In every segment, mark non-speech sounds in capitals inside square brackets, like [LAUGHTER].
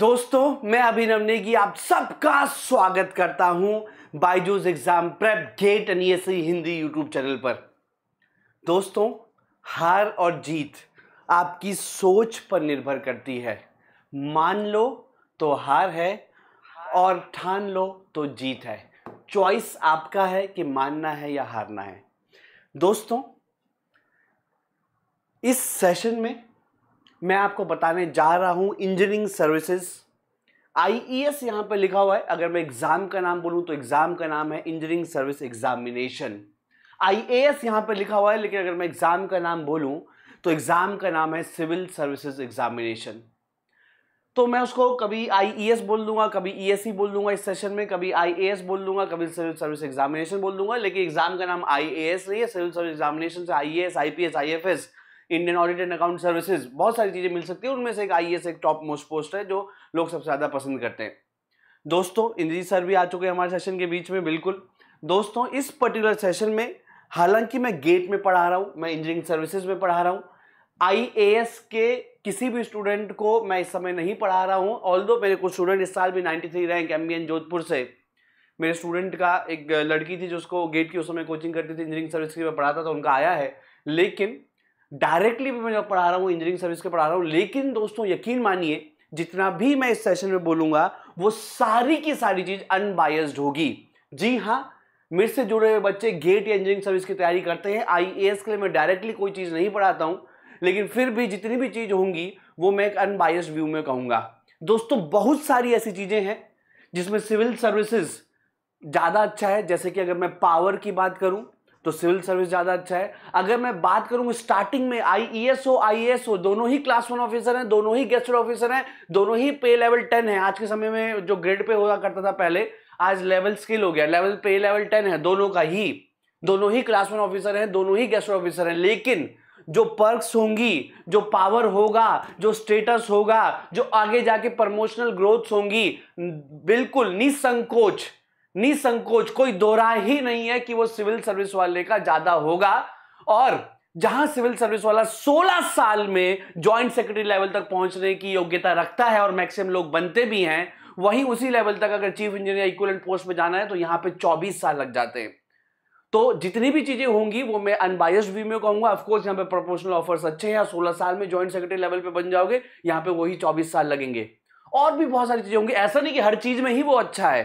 दोस्तों मैं अभिनव नेगी आप सबका स्वागत करता हूं Byju's exam prep GATE N S Hindi YouTube channel पर दोस्तों हार और जीत आपकी सोच पर निर्भर करती है मान लो तो हार है और ठान लो तो जीत है चॉइस आपका है कि मानना है या हारना है दोस्तों इस सेशन में मैं आपको बताने जा रहा हूँ engineering services I E S यहाँ पर लिखा हुआ है अगर मैं एग्ज़ाम का नाम बोलूँ तो एग्ज़ाम का नाम है engineering service examination I A S यहाँ पर लिखा हुआ है लेकिन अगर मैं एग्ज़ाम का नाम बोलूँ तो एग्ज़ाम का नाम है सिविल सर्विसेज एग्जामिनेशन तो मैं उसको कभी आई ई एस बोल दूंगा कभी ई एस सी बोल दूंगा इस सेशन में कभी आई ए एस बोल दूंगा कभी सिविल सर्विस एग्जामिनेशन बोल दूंगा लेकिन एग्ज़ाम का नाम आई ए एस नहीं है सिविल सर्विस एग्जामिनेशन से I A S I P S I F S Indian audit and account services बहुत सारी चीज़ें मिल सकती है उनमें से एक आई e एक टॉप मोस्ट पोस्ट है जो लोग सबसे ज़्यादा पसंद करते हैं दोस्तों इंद्रजीत सर भी आ चुके हैं हमारे सेशन के बीच में बिल्कुल दोस्तों इस पर्टिकुलर सेशन में हालांकि मैं गेट में पढ़ा रहा हूँ मैं इंजीनियरिंग सर्विसेज में पढ़ा रहा हूँ आई के किसी भी स्टूडेंट को मैं इस समय नहीं पढ़ा रहा हूँ ऑल मेरे कुछ स्टूडेंट इस साल भी थ्री रैंक एम जोधपुर से मेरे स्टूडेंट का एक लड़की थी जो उसको गेट की उस समय कोचिंग करती थी इंजीनियरिंग सर्विस की मैं पढ़ाता था उनका आया है लेकिन डायरेक्टली भी मैं जो पढ़ा रहा हूँ इंजीनियरिंग सर्विस के पढ़ा रहा हूँ लेकिन दोस्तों यकीन मानिए जितना भी मैं इस सेशन में बोलूंगा वो सारी की सारी चीज़ अनबायस्ड होगी जी हाँ मेरे से जुड़े हुए बच्चे गेट या इंजीनियरिंग सर्विस की तैयारी करते हैं आई के लिए मैं डायरेक्टली कोई चीज़ नहीं पढ़ाता हूँ लेकिन फिर भी जितनी भी चीज़ होंगी वो मैं एक अनबायस्ड व्यू में कहूँगा दोस्तों बहुत सारी ऐसी चीज़ें हैं जिसमें सिविल सर्विसेज ज़्यादा अच्छा है जैसे कि अगर मैं पावर की बात करूँ तो सिविल सर्विस ज़्यादा अच्छा है अगर मैं बात करूंगा स्टार्टिंग में आई ई एस हो आई एस हो दोनों ही क्लास वन ऑफिसर हैं दोनों ही गेस्ट ऑफिसर हैं दोनों ही पे लेवल टेन है आज के समय में जो ग्रेड पे होगा करता था पहले आज लेवल स्किल हो गया लेवल पे लेवल टेन है दोनों का ही दोनों ही क्लास वन ऑफिसर हैं दोनों ही गेस्ट ऑफिसर हैं लेकिन जो पर्क्स होंगी जो पावर होगा जो स्टेटस होगा जो आगे जाके प्रमोशनल ग्रोथ होंगी बिल्कुल निसंकोच निसंकोच कोई दोहरा ही नहीं है कि वो सिविल सर्विस वाले का ज्यादा होगा और जहां सिविल सर्विस वाला 16 साल में ज्वाइंट सेक्रेटरी लेवल तक पहुंचने की योग्यता रखता है और मैक्सिमम लोग बनते भी हैं वहीं उसी लेवल तक अगर चीफ इंजीनियर इक्वलेंट पोस्ट में जाना है तो यहां पे 24 साल लग जाते हैं तो जितनी भी चीजें होंगी वो मैं अनबायस्ड व्यू में कहूंगा ऑफकोर्स यहाँ पे प्रोपोर्शनल ऑफर्स अच्छे हैं सोलह साल में ज्वाइंट सेक्रेटरी लेवल पे बन जाओगे यहाँ पे वही चौबीस साल लगेंगे और भी बहुत सारी चीजें होंगी ऐसा नहीं कि हर चीज में ही वो अच्छा है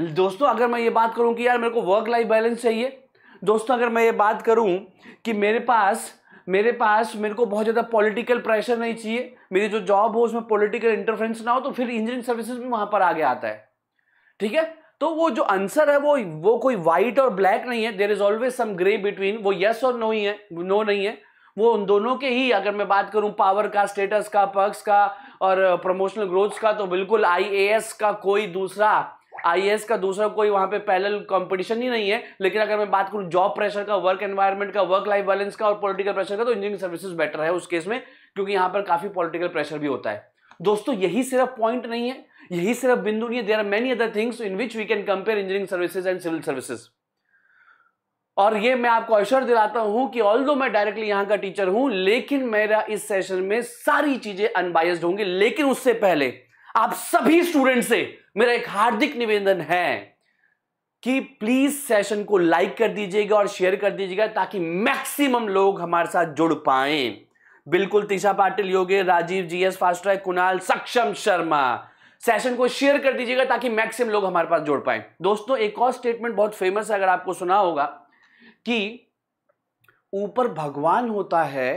दोस्तों अगर मैं ये बात करूं कि यार मेरे को वर्क लाइफ बैलेंस चाहिए दोस्तों अगर मैं ये बात करूं कि मेरे पास मेरे पास मेरे को बहुत ज़्यादा पॉलिटिकल प्रेशर नहीं चाहिए मेरी जो जॉब हो उसमें पॉलिटिकल इंटरफेरेंस ना हो तो फिर इंजीनियरिंग सर्विसेज भी वहाँ पर आगे आता है ठीक है तो वो जो आंसर है वो वो कोई वाइट और ब्लैक नहीं है there is always some grey between वो यस और नो ही है नो नहीं है वो उन दोनों के ही अगर मैं बात करूं पावर का स्टेटस का पर्क्स का और प्रमोशनल ग्रोथ का तो बिल्कुल आईएएस का कोई दूसरा आईएएस का दूसरा कोई वहां पे पैरेलल कंपटीशन ही नहीं है लेकिन अगर मैं बात करूं जॉब प्रेशर का वर्क एनवायरनमेंट का वर्क लाइफ बैलेंस का और पॉलिटिकल प्रेशर का तो इंजीनियरिंग सर्विसेज बेटर है उस केस में क्योंकि यहां पर काफी पॉलिटिकल प्रेशर भी होता है दोस्तों यही सिर्फ पॉइंट नहीं है यही सिर्फ बिंदु नहीं है there are many other things in which we can compare engineering services and civil services और ये मैं आपको अवसर दिलाता हूं कि ऑल दो मैं डायरेक्टली यहां का टीचर हूं लेकिन मेरा इस सेशन में सारी चीजें अनबायस्ड होंगी लेकिन उससे पहले आप सभी स्टूडेंट से मेरा एक हार्दिक निवेदन है कि प्लीज सेशन को लाइक कर दीजिएगा और शेयर कर दीजिएगा ताकि मैक्सिमम लोग हमारे साथ जुड़ पाए बिल्कुल तीसा पाटिल योगे Rajeev GS fast track Kunal Saksham Sharma session को शेयर कर दीजिएगा ताकि मैक्सिमम लोग हमारे पास जुड़ पाए दोस्तों एक और स्टेटमेंट बहुत फेमस है अगर आपको सुना होगा कि ऊपर भगवान होता है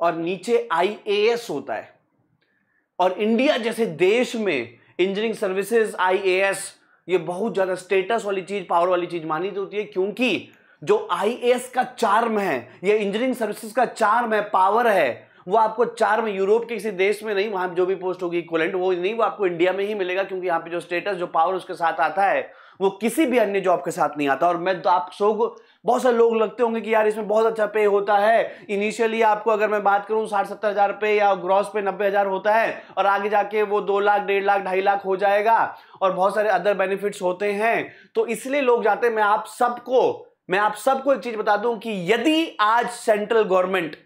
और नीचे आईएएस होता है और इंडिया जैसे देश में इंजीनियरिंग सर्विसेज आईएएस ये बहुत ज़्यादा स्टेटस वाली चीज़ पावर वाली चीज़ मानी जाती है क्योंकि जो आईएएस का चार्म है ये इंजीनियरिंग सर्विसेज का चार्म है पावर है वो आपको चार में यूरोप के किसी देश में नहीं वहां जो भी पोस्ट होगी इक्वलेंट वो नहीं वो आपको इंडिया में ही मिलेगा क्योंकि यहाँ पे जो स्टेटस जो पावर उसके साथ आता है वो किसी भी अन्य जॉब के साथ नहीं आता और मैं तो आप सो बहुत सारे लोग लगते होंगे कि यार इसमें बहुत अच्छा पे होता है इनिशियली आपको अगर मैं बात करूं साठ सत्तर हजार पे या ग्रॉस पे नब्बे हजार होता है और आगे जाके वो दो लाख डेढ़ लाख ढाई लाख हो जाएगा और बहुत सारे अदर बेनिफिट्स होते हैं तो इसलिए लोग जाते हैं मैं आप सबको मैं आप सबको एक चीज बता दूं कि यदि आज सेंट्रल गवर्नमेंट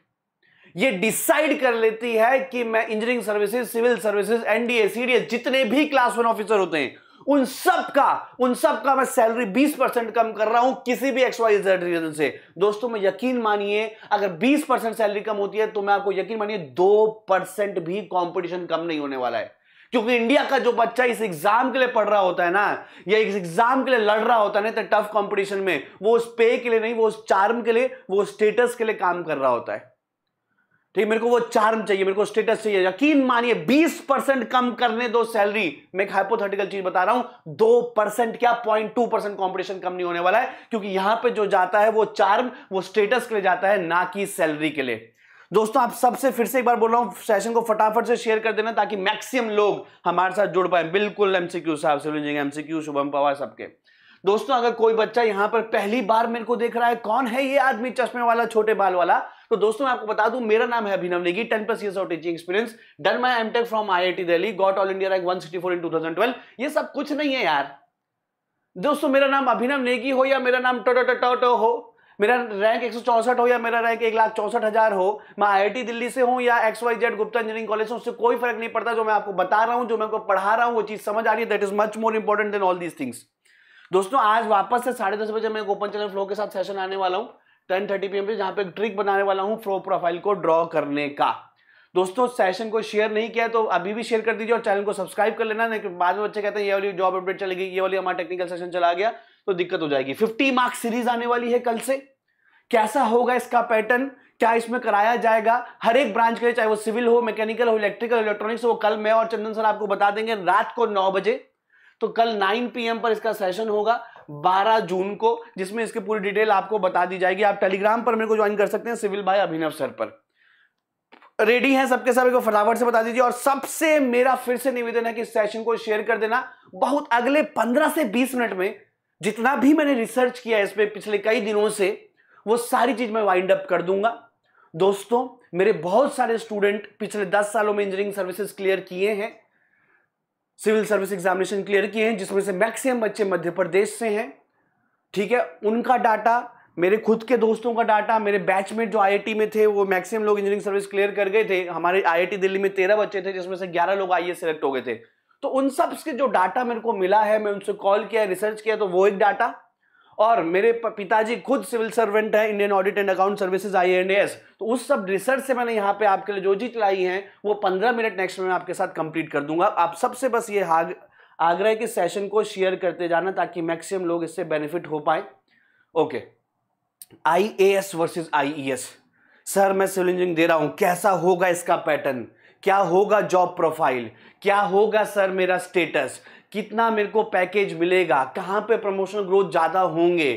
ये डिसाइड कर लेती है कि मैं engineering services civil services NDA CDS जितने भी क्लास वन ऑफिसर होते हैं उन सब का उन सब का मैं सैलरी 20 परसेंट कम कर रहा हूं किसी भी एक्स वाई जेड रीजन से दोस्तों मैं यकीन मानिए अगर 20 परसेंट सैलरी कम होती है तो मैं आपको यकीन मानिए दो परसेंट भी कंपटीशन कम नहीं होने वाला है क्योंकि इंडिया का जो बच्चा इस एग्जाम के लिए पढ़ रहा होता है ना या इस एग्जाम के लिए लड़ रहा होता है ना तो टफ कॉम्पिटिशन में वो उस पे के लिए नहीं वो उस चार्म के लिए वो स्टेटस के लिए काम कर रहा होता है ठीक मेरे को वो चार्म चाहिए मेरे को स्टेटस चाहिए यकीन मानिए 20 परसेंट कम करने दो सैलरी मैं एक हाइपोथेटिकल चीज बता रहा हूं दो परसेंट क्या पॉइंट टू परसेंट कॉम्पिटिशन कम नहीं होने वाला है क्योंकि यहां पे जो जाता है वो चार्म वो स्टेटस के लिए जाता है ना कि सैलरी के लिए दोस्तों आप सबसे फिर से एक बार बोल रहा हूं सेशन को फटाफट से शेयर कर देना ताकि मैक्सिमम लोग हमारे साथ जुड़ पाए बिल्कुल एमसीक्यू साहब civil engineer MCQ Shubham Pawar सबके दोस्तों अगर कोई बच्चा यहां पर पहली बार मेरे को देख रहा है कौन है ये आदमी चश्मे वाला छोटे बाल वाला तो दोस्तों मैं आपको बता दूं मेरा नाम है Abhinav Negi ten plus years of teaching experience done my MTech from IIT Delhi got all India rank 164 in 2012 ये सब कुछ नहीं है यार दोस्तों मेरा नाम अभिनव नेगी हो या मेरा नाम टो हो मेरा रैंक एक हो या मेरा रैंक एक लाख चौंसठ हजार हो मैं आईआईटी दिल्ली से हूं या X Y Z Gupta engineering college से उससे कोई फर्क नहीं पड़ता जो मैं आपको बता रहा हूं जो मैं आपको पढ़ा रहा हूं वो चीज समझ आ रही है that is much more important than all these things दोस्तों आज वापस से साढ़े दस बजे मैं ओपन चैनल फ्लो के साथ सेशन आने वाला हूं टेन थर्टी पी पे जहाँ पे ट्रिक बनाने वाला हूँ फ्रो प्रोफाइल को ड्रॉ करने का दोस्तों सेशन को शेयर नहीं किया तो अभी भी शेयर कर दीजिए और चैनल को सब्सक्राइब कर लेना नहीं तो बाद में बच्चे कहते हैं ये वाली जॉब अपडेट चलेगी ये वाली हमारा टेक्निकल सेशन चला गया तो दिक्कत हो जाएगी फिफ्टी मार्क्स सीरीज आने वाली है कल से कैसा होगा इसका पैटर्न क्या इसमें कराया जाएगा हर एक ब्रांच के लिए चाहे वो सिविल हो मैकेनिकल हो इलेक्ट्रिकल इलेक्ट्रॉनिक्स वो कल मैं और चंदन सर आपको बता देंगे रात को नौ बजे तो कल 9 पीएम पर इसका सेशन होगा 12 जून को जिसमें इसकी पूरी डिटेल आपको बता दी जाएगी आप टेलीग्राम पर मेरे को ज्वाइन कर सकते हैं सिविल भाई अभिनव सर पर रेडी हैं सबके सब को फटाफट से बता दीजिए और सबसे मेरा फिर से निवेदन है कि सेशन को शेयर कर देना बहुत अगले 15 से 20 मिनट में जितना भी मैंने रिसर्च किया इस पर पिछले कई दिनों से वो सारी चीज मैं वाइंड अप कर दूंगा दोस्तों मेरे बहुत सारे स्टूडेंट पिछले दस सालों में इंजीनियरिंग सर्विसेज क्लियर किए हैं सिविल सर्विस एग्जामिनेशन क्लियर किए हैं जिसमें से मैक्सिमम बच्चे मध्य प्रदेश से हैं ठीक है उनका डाटा मेरे खुद के दोस्तों का डाटा मेरे बैचमेट जो आईआईटी में थे वो मैक्सिमम लोग इंजीनियरिंग सर्विस क्लियर कर गए थे हमारे आईआईटी दिल्ली में तेरह बच्चे थे जिसमें से ग्यारह लोग आई सेलेक्ट e हो गए थे तो उन सब के जो डाटा मेरे को मिला है मैं उनसे कॉल किया रिसर्च किया तो वो एक डाटा और मेरे पिताजी खुद सिविल सर्वेंट है Indian audit and account services I and S तो उस सब रिसर्च से मैंने यहाँ पे आपके लिए जो चीज लाई है वो पंद्रह मिनट नेक्स्ट में आपके साथ कंप्लीट कर दूंगा आप सबसे बस ये आग, आगरा के सेशन को शेयर करते जाना ताकि मैक्सिमम लोग इससे बेनिफिट हो पाए okay I A S versus I E S sir मैं सिविल इंजीनियरिंग दे रहा हूं कैसा होगा इसका पैटर्न क्या होगा जॉब प्रोफाइल क्या होगा सर मेरा स्टेटस कितना मेरे को पैकेज मिलेगा कहाँ पे प्रमोशनल ग्रोथ ज़्यादा होंगे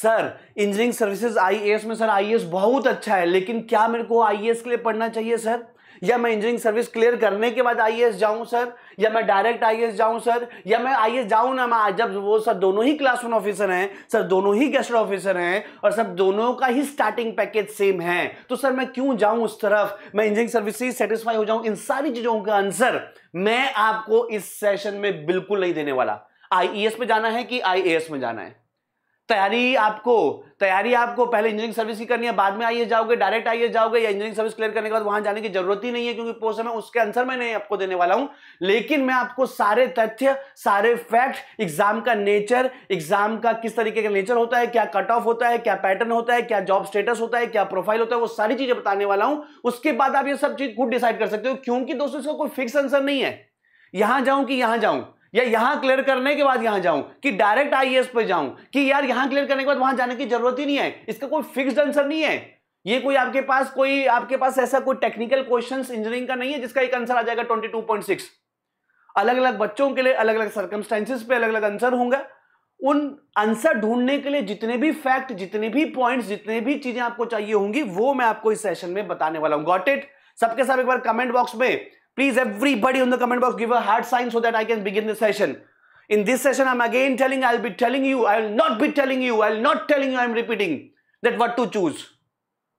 सर इंजीनियरिंग सर्विसेज आईएएस में सर आईएएस बहुत अच्छा है लेकिन क्या मेरे को आईएएस के लिए पढ़ना चाहिए सर या मैं इंजीनियरिंग सर्विस क्लियर करने के बाद आई जाऊं सर या मैं डायरेक्ट आई जाऊं सर या मैं आई जाऊं ना मैं जब वो सर दोनों ही क्लास वन ऑफिसर हैं सर दोनों ही गेस्ट ऑफिसर हैं और सर दोनों का ही स्टार्टिंग पैकेज सेम है तो सर मैं क्यों जाऊं उस तरफ मैं इंजीनियरिंग सर्विस से सेटिस्फाई हो जाऊं इन सारी चीजों का आंसर मैं आपको इस सेशन में बिल्कुल नहीं देने वाला आईईएस में जाना है कि आईएएस में जाना है तैयारी आपको तैयारी आपको पहले इंजीनियरिंग सर्विस की करनी है बाद में आइए जाओगे डायरेक्ट आइए जाओगे या इंजीनियरिंग सर्विस क्लियर करने के बाद वहां जाने की जरूरत ही नहीं है क्योंकि पोस्ट में उसके आंसर मैं नहीं आपको देने वाला हूं लेकिन मैं आपको सारे तथ्य सारे फैक्ट एग्जाम का नेचर एग्जाम का किस तरीके का नेचर होता है क्या कट ऑफ होता है क्या पैटर्न होता है क्या जॉब स्टेटस होता है क्या प्रोफाइल होता है वो सारी चीजें बताने वाला हूं उसके बाद आप ये सब चीज खुद डिसाइड कर सकते हो क्योंकि दोस्तों इसका कोई फिक्स आंसर नहीं है यहां जाऊं कि यहां जाऊं या यहां क्लियर करने के बाद यहां जाऊं कि डायरेक्ट आईएएस पे जाऊं कि यार यहां क्लियर करने के बाद वहां जाने की जरूरत ही नहीं है इसका कोई फिक्स्ड आंसर नहीं है ये कोई आपके पास कोई आपके पास ऐसा कोई टेक्निकल क्वेश्चन इंजीनियरिंग का नहीं है जिसका एक आंसर आ जाएगा ट्वेंटी टू पॉइंट सिक्स अलग अलग बच्चों के लिए अलग अलग सर्कमस्टेंसेज पे अलग अलग आंसर होंगे उन आंसर ढूंढने के लिए जितने भी फैक्ट जितने भी पॉइंट जितने भी चीजें आपको चाहिए होंगी वो मैं आपको इस सेशन में बताने वाला हूं गॉट इट सबके साथ एक बार कमेंट बॉक्स में Please everybody in the comment box give a heart sign so that I can begin the session. In this session, I'm again telling, I'll be telling you, I'll not be telling you, I'll not telling you, I'm repeating that what to choose.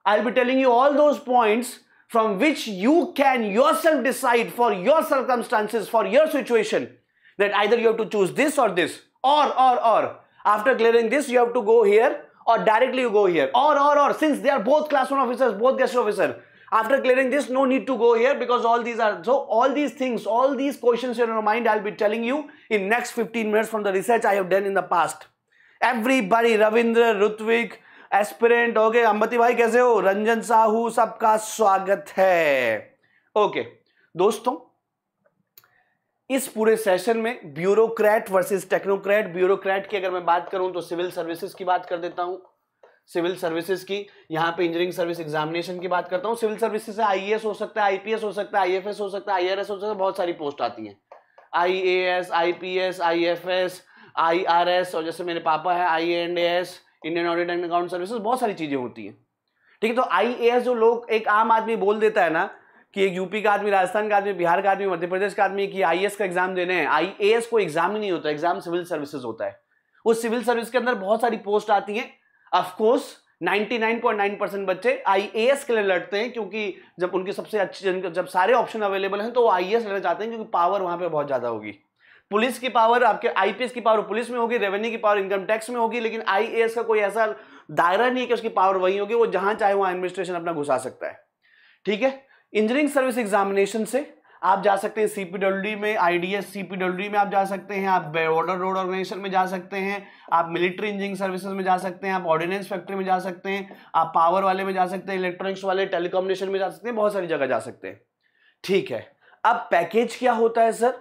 I'll be telling you all those points from which you can yourself decide for your circumstances, for your situation that either you have to choose this or this or or or after clearing this you have to go here or directly you go here or or or since they are both class one officers both guest officer After clearing this, no need to go here because all these are, so all these things, all these questions in your mind, I'll be telling you in next 15 minutes from the research I have done in the past. Everybody, Ravindra, Rutvik, aspirant okay ambati bhai kaise ho ranjan sahu sabka swagat hai okay. दोस्तों इस पूरे session में bureaucrat versus technocrat bureaucrat की अगर मैं बात करूं तो सिविल सर्विसेज की बात कर देता हूं सिविल सर्विसेज की यहाँ पे इंजीनियरिंग सर्विस एग्जामिनेशन की बात करता हूँ सिविल सर्विसेज से आई हो सकता है आईपीएस हो सकता है आईएफएस हो सकता है आईआरएस हो सकता है बहुत सारी पोस्ट आती हैं आईएएस आईपीएस आईएफएस आईआरएस और जैसे मेरे पापा है I and S Indian audit and account services बहुत सारी चीज़ें होती हैं ठीक है तो आई जो लोग एक आम आदमी बोल देता है ना कि एक यूपी का आदमी राजस्थान का आदमी बिहार का आदमी मध्य प्रदेश का आदमी कि आई का एग्जाम देने हैं आई को एग्जाम ही नहीं होता एग्जाम सिविल सर्विसेज होता है उस सिविल सर्विस के अंदर बहुत सारी पोस्ट आती हैं अफकोर्स 99.9 परसेंट बच्चे आई के लिए लड़ते हैं क्योंकि जब उनकी सबसे अच्छी जब सारे ऑप्शन अवेलेबल हैं तो वो आई लेना चाहते हैं क्योंकि पावर वहां पे बहुत ज्यादा होगी पुलिस की पावर आपके आईपीएस की पावर पुलिस में होगी रेवेन्यू की पावर इनकम टैक्स में होगी लेकिन आई का कोई ऐसा दायरा नहीं है कि उसकी पावर वही होगी वो जहां चाहे वहां एडमिनिस्ट्रेशन अपना घुसा सकता है ठीक है इंजीनियरिंग सर्विस एग्जामिनेशन से आप जा सकते हैं सीपीडब्ल्यूडी में आईडीएस डी में आप जा सकते हैं आप बॉर्डर रोड ऑर्गेनाइजेशन में जा सकते हैं आप मिलिट्री इंजीनियरिंग सर्विसेज में जा सकते हैं आप ऑर्डिनेंस फैक्ट्री में जा सकते हैं आप पावर वाले में जा सकते हैं इलेक्ट्रॉनिक्स वाले टेलीकॉम्युनिकेशन में जा सकते हैं बहुत सारी जगह जा सकते हैं ठीक है अब पैकेज क्या होता है सर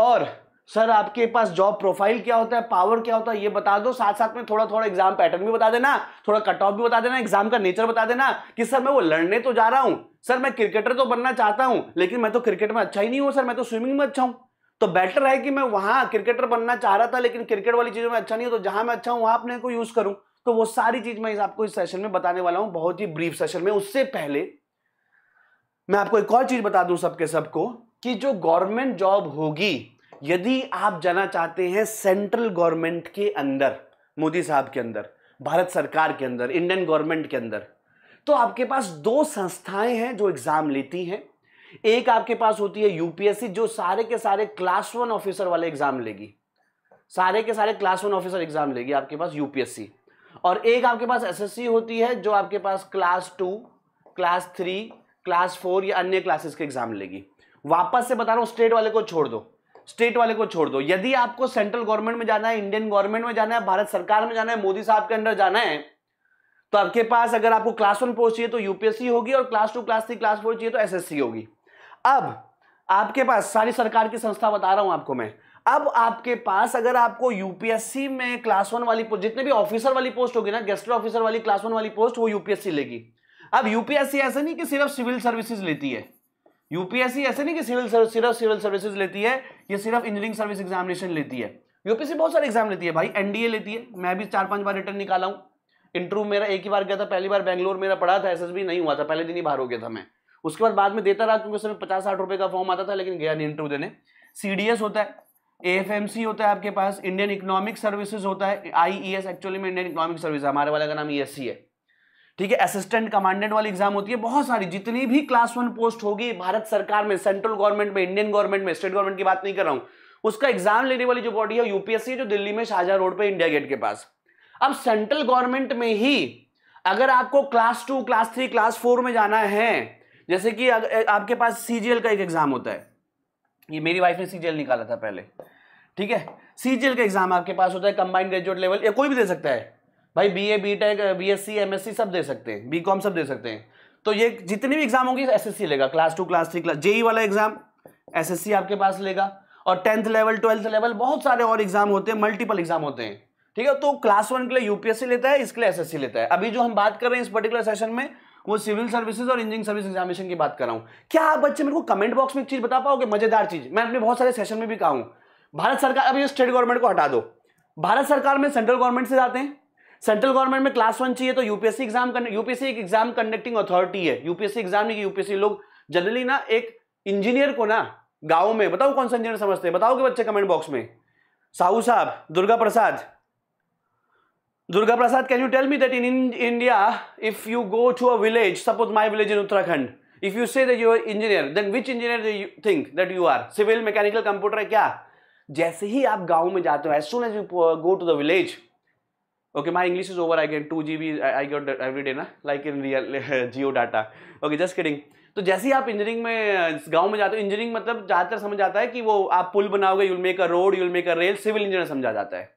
और सर आपके पास जॉब प्रोफाइल क्या होता है पावर क्या होता है ये बता दो साथ साथ में थोड़ा थोड़ा एग्जाम पैटर्न भी बता देना थोड़ा कट ऑफ भी बता देना एग्जाम का नेचर बता देना कि सर मैं वो लड़ने तो जा रहा हूं सर मैं क्रिकेटर तो बनना चाहता हूं लेकिन मैं तो क्रिकेट में अच्छा ही नहीं हूं सर मैं तो स्विमिंग में अच्छा हूं तो बेटर है कि मैं वहां क्रिकेटर बनना चाह रहा था लेकिन क्रिकेट वाली चीजों में अच्छा नहीं हूं तो जहां मैं अच्छा हूं वहां अपने को यूज करूं तो वो सारी चीज मैं आपको इस सेशन में बताने वाला हूं बहुत ही ब्रीफ सेशन में उससे पहले मैं आपको एक और चीज बता दूं सबके सबको कि जो गवर्नमेंट जॉब होगी यदि आप जाना चाहते हैं सेंट्रल गवर्नमेंट के अंदर मोदी साहब के अंदर भारत सरकार के अंदर इंडियन गवर्नमेंट के अंदर तो आपके पास दो संस्थाएं हैं जो एग्ज़ाम लेती हैं एक आपके पास होती है यूपीएससी जो सारे के सारे क्लास वन ऑफिसर वाले एग्ज़ाम लेगी सारे के सारे क्लास वन ऑफिसर एग्ज़ाम लेगी आपके पास यूपीएससी और एक आपके पास एसएससी होती है जो आपके पास class two class three class four या अन्य क्लासेस के एग्ज़ाम लेगी वापस से बता रहा हूँ स्टेट वाले को छोड़ दो स्टेट वाले को छोड़ दो यदि आपको सेंट्रल गवर्नमेंट में जाना है इंडियन गवर्नमेंट में जाना है भारत सरकार में जाना है मोदी साहब के अंडर जाना है तो आपके पास अगर आपको क्लास वन पोस्ट चाहिए तो यूपीएससी होगी और class two class three class four चाहिए तो एसएससी होगी अब आपके पास सारी सरकार की संस्था बता रहा हूं आपको मैं अब आपके पास अगर आपको यूपीएससी में क्लास वन वाली पोस्ट जितने भी ऑफिसर वाली पोस्ट होगी ना गेस्ट ऑफिसर वाली क्लास वन वाली पोस्ट वो यूपीएससी लेगी अब यूपीएससी ऐसे नहीं कि सिर्फ सिविल सर्विसेज लेती है यूपीएससी ऐसे नहीं कि सिविल सिर्फ सिविल सर्विसेज लेती है ये सिर्फ इंजीनियरिंग सर्विस एग्जामिनेशन लेती है यूपीएससी बहुत सारे एग्जाम लेती है भाई एनडीए लेती है मैं भी चार पांच बार रिटर्न निकाला हूं इंटरव्यू मेरा एक ही बार गया था पहली बार बैंगलोर मेरा पढ़ा था एसएसबी नहीं हुआ था पहले दिन ही बाहर हो गया था मैं उसके बाद बाद में देता रहा क्योंकि उसमें पचास साठ रुपए का फॉर्म आता था लेकिन गया नहीं इंटरव्यू देने सीडीएस होता है एएफएमसी होता है आपके पास इंडियन इकोनॉमिक सर्विसेज होता है आईईएस एक्चुअली e में इंडियन इकोनॉमिक सर्विस हमारे वाले का नाम ई e है ठीक है असिस्टेंट कमांडेंट वाली एग्जाम होती है बहुत सारी जितनी भी क्लास वन पोस्ट होगी भारत सरकार में सेंट्रल गवर्नमेंट में इंडियन गवर्नमेंट में स्टेट गवर्नमेंट की बात नहीं कर रहा हूं उसका एग्जाम लेने वाली जो बॉडी है यूपीएससी जो दिल्ली में शाहजहा रोड पर इंडिया गेट के पास अब सेंट्रल गवर्नमेंट में ही अगर आपको class two class three class four में जाना है जैसे कि अगर आपके पास सीजीएल का एक एग्जाम होता है ये मेरी वाइफ ने सीजीएल निकाला था पहले ठीक है सीजीएल का एग्जाम आपके पास होता है कंबाइंड ग्रेजुएट लेवल या कोई भी दे सकता है भाई बीए बीटेक बीएससी एमएससी सब दे सकते हैं बीकॉम सब दे सकते हैं तो ये जितने भी एग्जाम होंगे सी लेगा class two class three class JE वाला एग्जाम सी आपके पास लेगा और टेंथ लेवल ट्वेल्थ लेवल बहुत सारे और एग्जाम होते हैं मल्टीपल एग्जाम होते हैं ठीक है तो क्लास वन के लिए यूपीएससी लेता है इसके लिए एस लेता है अभी जो हम बात कर रहे हैं इस पर्टिकुलर सेशन में वो सिविल सर्विसेज और इंजीनियरिंग सर्विस एग्जामिनेशन की बात कर रहा हूं क्या आप बच्चे मेरे को कमेंट बॉक्स में एक चीज बता पाओगे मजेदार चीज मैं अपने बहुत सारे सेशन में भी कहा हूं भारत सरकार अभी स्टेट गवर्नमेंट को हटा दो भारत सरकार में सेंट्रल गवर्नमेंट से जाते हैं सेंट्रल गवर्नमेंट में क्लास वन चाहिए तो यूपीएससी एग्जाम यूपीएससी एक एग्जाम कंडक्टिंग अथॉरिटी है यूपीएससी एग्जाम नहीं यूपीएससी लोग जनरली ना एक इंजीनियर को ना गांव में बताओ कौन सा इंजीनियर समझते हैं बताओगे बच्चे कमेंट बॉक्स में साहू साहब दुर्गा प्रसाद Durga Prasad, can you tell me that in, in India, if you go to a village, suppose my village in Uttarakhand, if you say that you are engineer, then which engineer do you think that you are? Civil, mechanical, computer, क्या? जैसे ही आप गांव में जाते हो as soon as you go to the village, okay, my English is over, I get 2 GB, I get every day ना, like in real Geo data, okay, just kidding. तो जैसे ही आप इंजीनियरिंग में गांव में जाते हो इंजीनियरिंग मतलब ज़्यादातर समझ आता है कि वो आप पुल बनाओगे you'll make a road you'll make a rail civil engineer समझा जाता है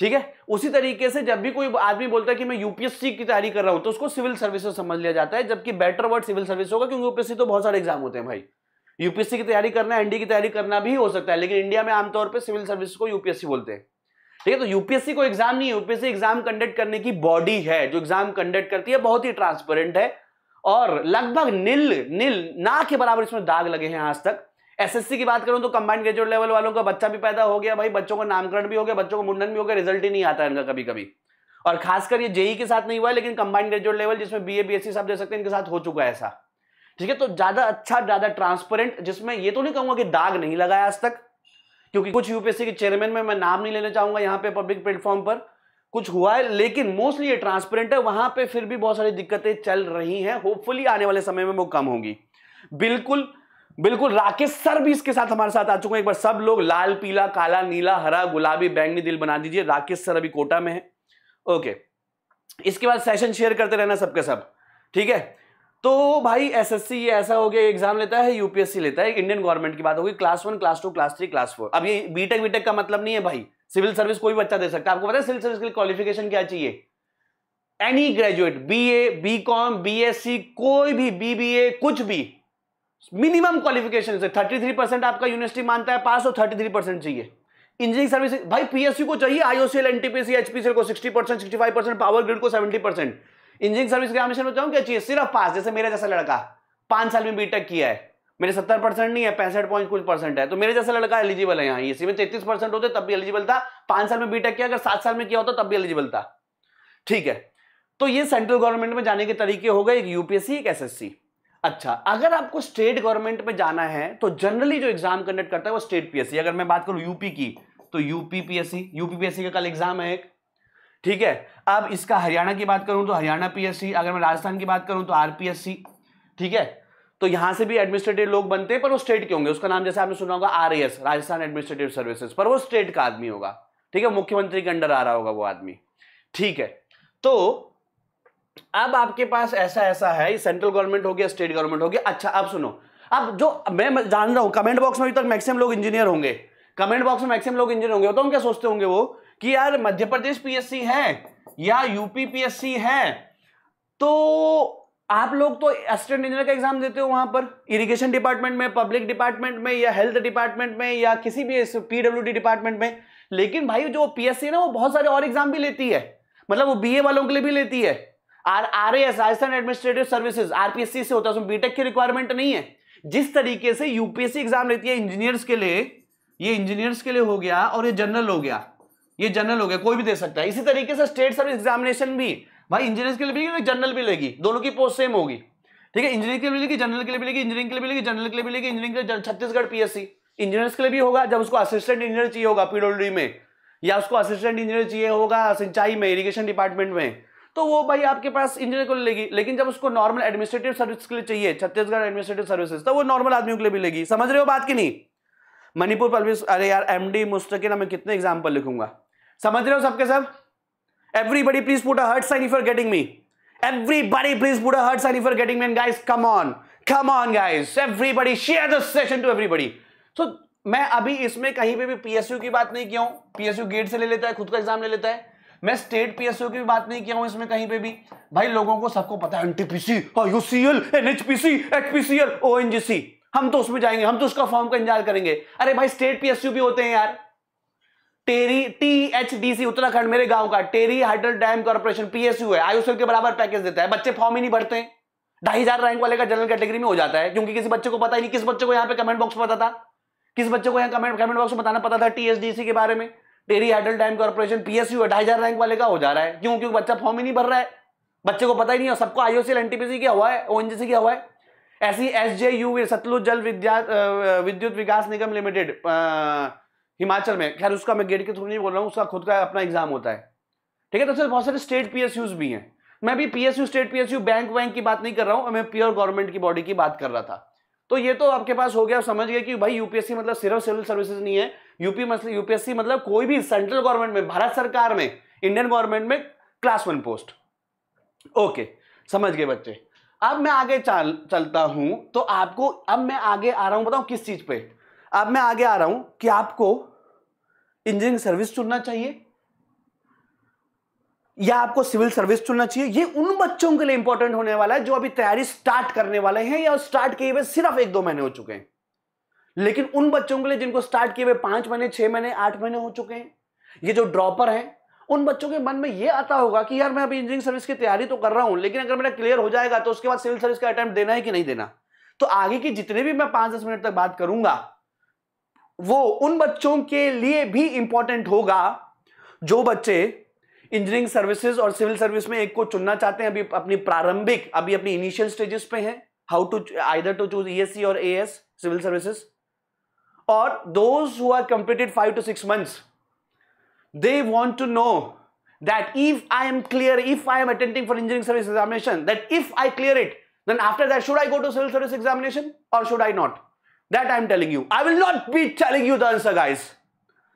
ठीक है उसी तरीके से जब भी कोई आदमी बोलता है कि मैं यूपीएससी की तैयारी कर रहा हूं तो उसको सिविल सर्विस समझ लिया जाता है जबकि बेटर वर्ड सिविल सर्विस होगा क्योंकि यूपीएससी तो बहुत सारे एग्जाम होते हैं भाई यूपीएससी की तैयारी करना एनडी e की तैयारी करना भी हो सकता है लेकिन इंडिया में आमतौर पर सिविल सर्विस को यूपीएससी बोलते हैं ठीक है तो यूपीएससी को एग्जाम नहीं यूपीएससी एग्जाम कंडक्ट करने की बॉडी है जो एग्जाम कंडक्ट करती है बहुत ही ट्रांसपेरेंट है और लगभग नील नील ना के बराबर इसमें दाग लगे हैं आज तक एसएससी की बात करूं तो कंबाइंड ग्रेजुएट लेवल वालों का बच्चा भी पैदा हो गया भाई बच्चों का नामकरण भी हो गया बच्चों का मुंडन भी हो गया रिजल्ट ही नहीं आता है इनका कभी कभी और खासकर ये जेई के साथ नहीं हुआ लेकिन कंबाइंड ग्रेजुएट लेवल जिसमें B A B S C दे सकते हैं इनके साथ हो चुका है ऐसा ठीक है तो ज्यादा अच्छा ज्यादा ट्रांसपेरेंट जिसमें ये तो नहीं कहूंगा कि दाग नहीं लगाया आज तक क्योंकि कुछ यूपीएससी के चेयरमैन में मैं नाम नहीं लेना चाहूंगा यहाँ पे पब्लिक प्लेटफॉर्म पर कुछ हुआ है लेकिन मोस्टली ये ट्रांसपेरेंट है वहां पे फिर भी बहुत सारी दिक्कतें चल रही हैं होपफुली आने वाले समय में वो कम होंगी बिल्कुल बिल्कुल राकेश सर भी इसके साथ हमारे साथ आ चुके हैं एक बार सब लोग लाल पीला काला नीला हरा गुलाबी बैंगनी दिल बना दीजिए राकेश सर अभी कोटा में है ओके इसके बाद सेशन शेयर करते रहना सबके सब ठीक है तो भाई एसएससी ये ऐसा हो गया एग्जाम लेता है यूपीएससी लेता है इंडियन गवर्नमेंट की बात होगी class one class two class three class four अब ये बीटेक बीटेक का मतलब नहीं है भाई सिविल सर्विस कोई बच्चा दे सकता है आपको पता है सिविल सर्विस के लिए क्वालिफिकेशन क्या चाहिए any graduate B A B com कोई भी बीबीए कुछ भी मिनिमम क्वालिफिकेशन से 33 परसेंट आपका यूनिवर्सिटी मानता है पास और 33 परसेंट चाहिए इंजीनियरिंग सर्विस भाई पीएससी को चाहिए आईओसीएल एनटीपीसी एचपीसीएल को 60 percent sixty percent power grid को 70 परसेंट इंजीनियरिंग सर्विस एग्जामिनेशन में चाहूँ क्या चाहिए सिर्फ पास जैसे मेरा जैसा लड़का पांच साल में बीटेक किया है मेरे सत्तर परसेंट नहीं है पैंसठ पॉइंट कुछ परसेंट है तो मेरे जैसा लड़का एलिजिबल है यहाँ ये में तैतीस परसेंट होते तब भी एलिजिबल था पांच साल में बीटेक किया अगर सात साल में किया होता तब भी एलिजिबल था ठीक है तो ये सेंट्रल गवर्नमेंट में जाने के तरीके हो गए एक यूपीएससी एक एसएससी अच्छा अगर आपको स्टेट गवर्नमेंट में जाना है तो जनरली जो एग्जाम कंडक्ट करता है वो स्टेट पीएससी अगर मैं बात करूं यूपी की तो यूपी पीएससी यूपी पीएससी का कल एग्जाम है एक ठीक है अब इसका हरियाणा की बात करूं तो हरियाणा पीएससी अगर मैं राजस्थान की बात करूं तो आरपीएससी ठीक है तो यहां से भी एडमिनिस्ट्रेटिव लोग बनते हैं पर वो स्टेट के होंगे उसका नाम जैसे आपने सुना होगा आर राजस्थान एडमिनिस्ट्रेटिव सर्विसेज पर वो स्टेट का आदमी होगा ठीक है मुख्यमंत्री के अंडर आ रहा होगा वो आदमी ठीक है तो अब आपके पास ऐसा ऐसा है सेंट्रल गवर्नमेंट हो गया स्टेट गवर्नमेंट हो गया अच्छा आप सुनो अब जो मैं जान रहा हूं कमेंट बॉक्स में अभी तक मैक्सिमम लोग इंजीनियर होंगे कमेंट बॉक्स में मैक्सिमम लोग इंजीनियर होंगे तो हम क्या सोचते होंगे वो कि यार मध्य प्रदेश पीएससी है या यूपी पीएससी है तो आप लोग तो असिस्टेंट इंजीनियर का एग्जाम देते हो वहां पर इरिगेशन डिपार्टमेंट में पब्लिक डिपार्टमेंट में या हेल्थ डिपार्टमेंट में या किसी भी पीडब्ल्यूडी डिपार्टमेंट में लेकिन भाई जो पीएससी ना वो बहुत सारे और एग्जाम भी लेती है मतलब वो बीए वालों के लिए भी लेती है राजस्थान एडमिनिस्ट्रेटिव सर्विसेज आरपीएससी से होता है उसमें बीटेक की रिक्वायरमेंट नहीं है जिस तरीके से यूपीएससी एग्जाम लेती है इंजीनियर्स के लिए ये इंजीनियर्स के लिए हो गया और ये जनरल हो गया ये जनरल हो गया कोई भी दे सकता है इसी तरीके से स्टेट सर्विस एग्जामिनेशन भी भाई इंजीनियर्स के लिए भी जनरल भी लेगी दोनों की पोस्ट सेम होगी ठीक है इंजीनियरिंग के लिए मिलेगी जनरल के लिए मिलेगी इंजीनियरिंग के लिए मिलेगी जनरल के लिए मिलेगी इंजीनियरिंग छत्तीसगढ़ पीएससी इंजीनियर्स के लिए भी होगा जब उसको असिस्टेंट इंजीनियर चाहिए होगा पीडब्ल्यू में या उसको असिस्टेंट इंजीनियर चाहिए होगा सिंचाई में इरीगेशन डिपार्टमेंट में तो वो भाई आपके पास इंजीनियर को लेगी लेकिन जब उसको नॉर्मल एडमिनिस्ट्रेटिव सर्विस के लिए चाहिए छत्तीसगढ़ एडमिनिस्ट्रेटिव सर्विसेज तो वो नॉर्मल आदमियों के लिए भी लेगी समझ रहे हो बात की नहीं मणिपुर पब्लिक अरे यार एम डी मुस्तकिन मैं कितने एग्जाम्पल लिखूंगा समझ रहे हो सबके सब everybody please put heart sign for getting me everybody please put heart sign for getting me and guys come on come on guys everybody share देशन सेशन टू एवरीबडी तो मैं अभी इसमें कहीं पे भी पीएसयू की बात नहीं किया हूं पीएसयू गेट से ले लेता है खुद का एग्जाम ले लेता है मैं स्टेट पीएसओ की भी बात नहीं किया हूं इसमें कहीं पे भी भाई लोगों को सबको पता है NTPC UCL NHPC HPCL ONGC हम तो उसमें जाएंगे हम तो उसका फॉर्म का इंतजार करेंगे अरे भाई स्टेट पीएसयू भी होते हैं यार Tehri T H D C Uttarakhand मेरे गांव का Tehri hydel dam corporation PSU है आयुष के बराबर पैकेज देता है बच्चे फॉर्म ही नहीं भरते ढाई हजार रैंक वाले का जनरल कैटेगरी में हो जाता है क्योंकि किसी बच्चे को पता ही नहीं किस बच्चे को यहाँ पे कमेंट बॉक्स में पता था किस बच्चे को यहाँ कमेंट कमेंट बॉक्स में बताना पता था टीएसडीसी के बारे में डेरी एडल टाइम कॉर्पोरेशन पीएसयू ढाई हजार रैंक वाले का हो जा रहा है क्यों क्योंकि बच्चा फॉर्म ही नहीं भर रहा है बच्चे को पता ही नहीं है सबको आईओसीएल एनटीपीसी क्या हुआ है ओएनजीसी क्या हुआ है ऐसी एस जे यू सतलुज जल विद्या विद्युत विकास निगम लिमिटेड हिमाचल में खैर उसका मैं गेट के थ्रू नहीं बोल रहा हूँ उसका खुद का अपना एग्जाम होता है ठीक है तो सर बहुत सारे स्टेट पीएसयूज भी हैं मैं भी पीएसयू स्टेट पीएसयू बैंक वैंक की बात नहीं कर रहा हूँ मैं प्योर गवर्नमेंट की बॉडी की बात कर रहा था तो ये तो आपके पास हो गया समझ गया कि भाई यूपीएससी मतलब सिर्फ सिविल सर्विसेज नहीं है यूपी मतलब यूपीएससी मतलब कोई भी सेंट्रल गवर्नमेंट में भारत सरकार में इंडियन गवर्नमेंट में क्लास वन पोस्ट ओके समझ गए बच्चे अब मैं आगे चल चलता हूं तो आपको अब मैं आगे आ रहा हूं बताऊं किस चीज पे अब मैं आगे आ रहा हूं कि आपको इंजीनियरिंग सर्विस चुनना चाहिए या आपको सिविल सर्विस चुनना चाहिए ये उन बच्चों के लिए इंपॉर्टेंट होने वाला है जो अभी तैयारी स्टार्ट करने वाले हैं या स्टार्ट किए हुए सिर्फ एक दो महीने हो चुके हैं लेकिन उन बच्चों के लिए जिनको स्टार्ट किए हुए पांच महीने छह महीने आठ महीने हो चुके हैं ये जो ड्रॉपर हैं उन बच्चों के मन में ये आता होगा कि यार मैं अभी इंजीनियरिंग सर्विस की तैयारी तो कर रहा हूं लेकिन अगर मेरा क्लियर हो जाएगा तो उसके बाद सिविल सर्विस का अटैम्प्ट देना है कि नहीं देना तो आगे की जितने भी मैं पांच दस मिनट तक बात करूंगा वो उन बच्चों के लिए भी इंपॉर्टेंट होगा जो बच्चे इंजीनियरिंग सर्विसेज और सिविल सर्विस में एक को चुनना चाहते हैं अभी अपनी प्रारंभिक अभी अपनी इनिशियल स्टेजेस पे हैं how to either to choose E और AS civil services or those who have completed 5 to 6 months they want to know that if I am clear, if I am attending for engineering service examination, that if I clear it, then after that, should I go to civil service examination or should I not? That I am telling you. I will not be telling you the answer, guys.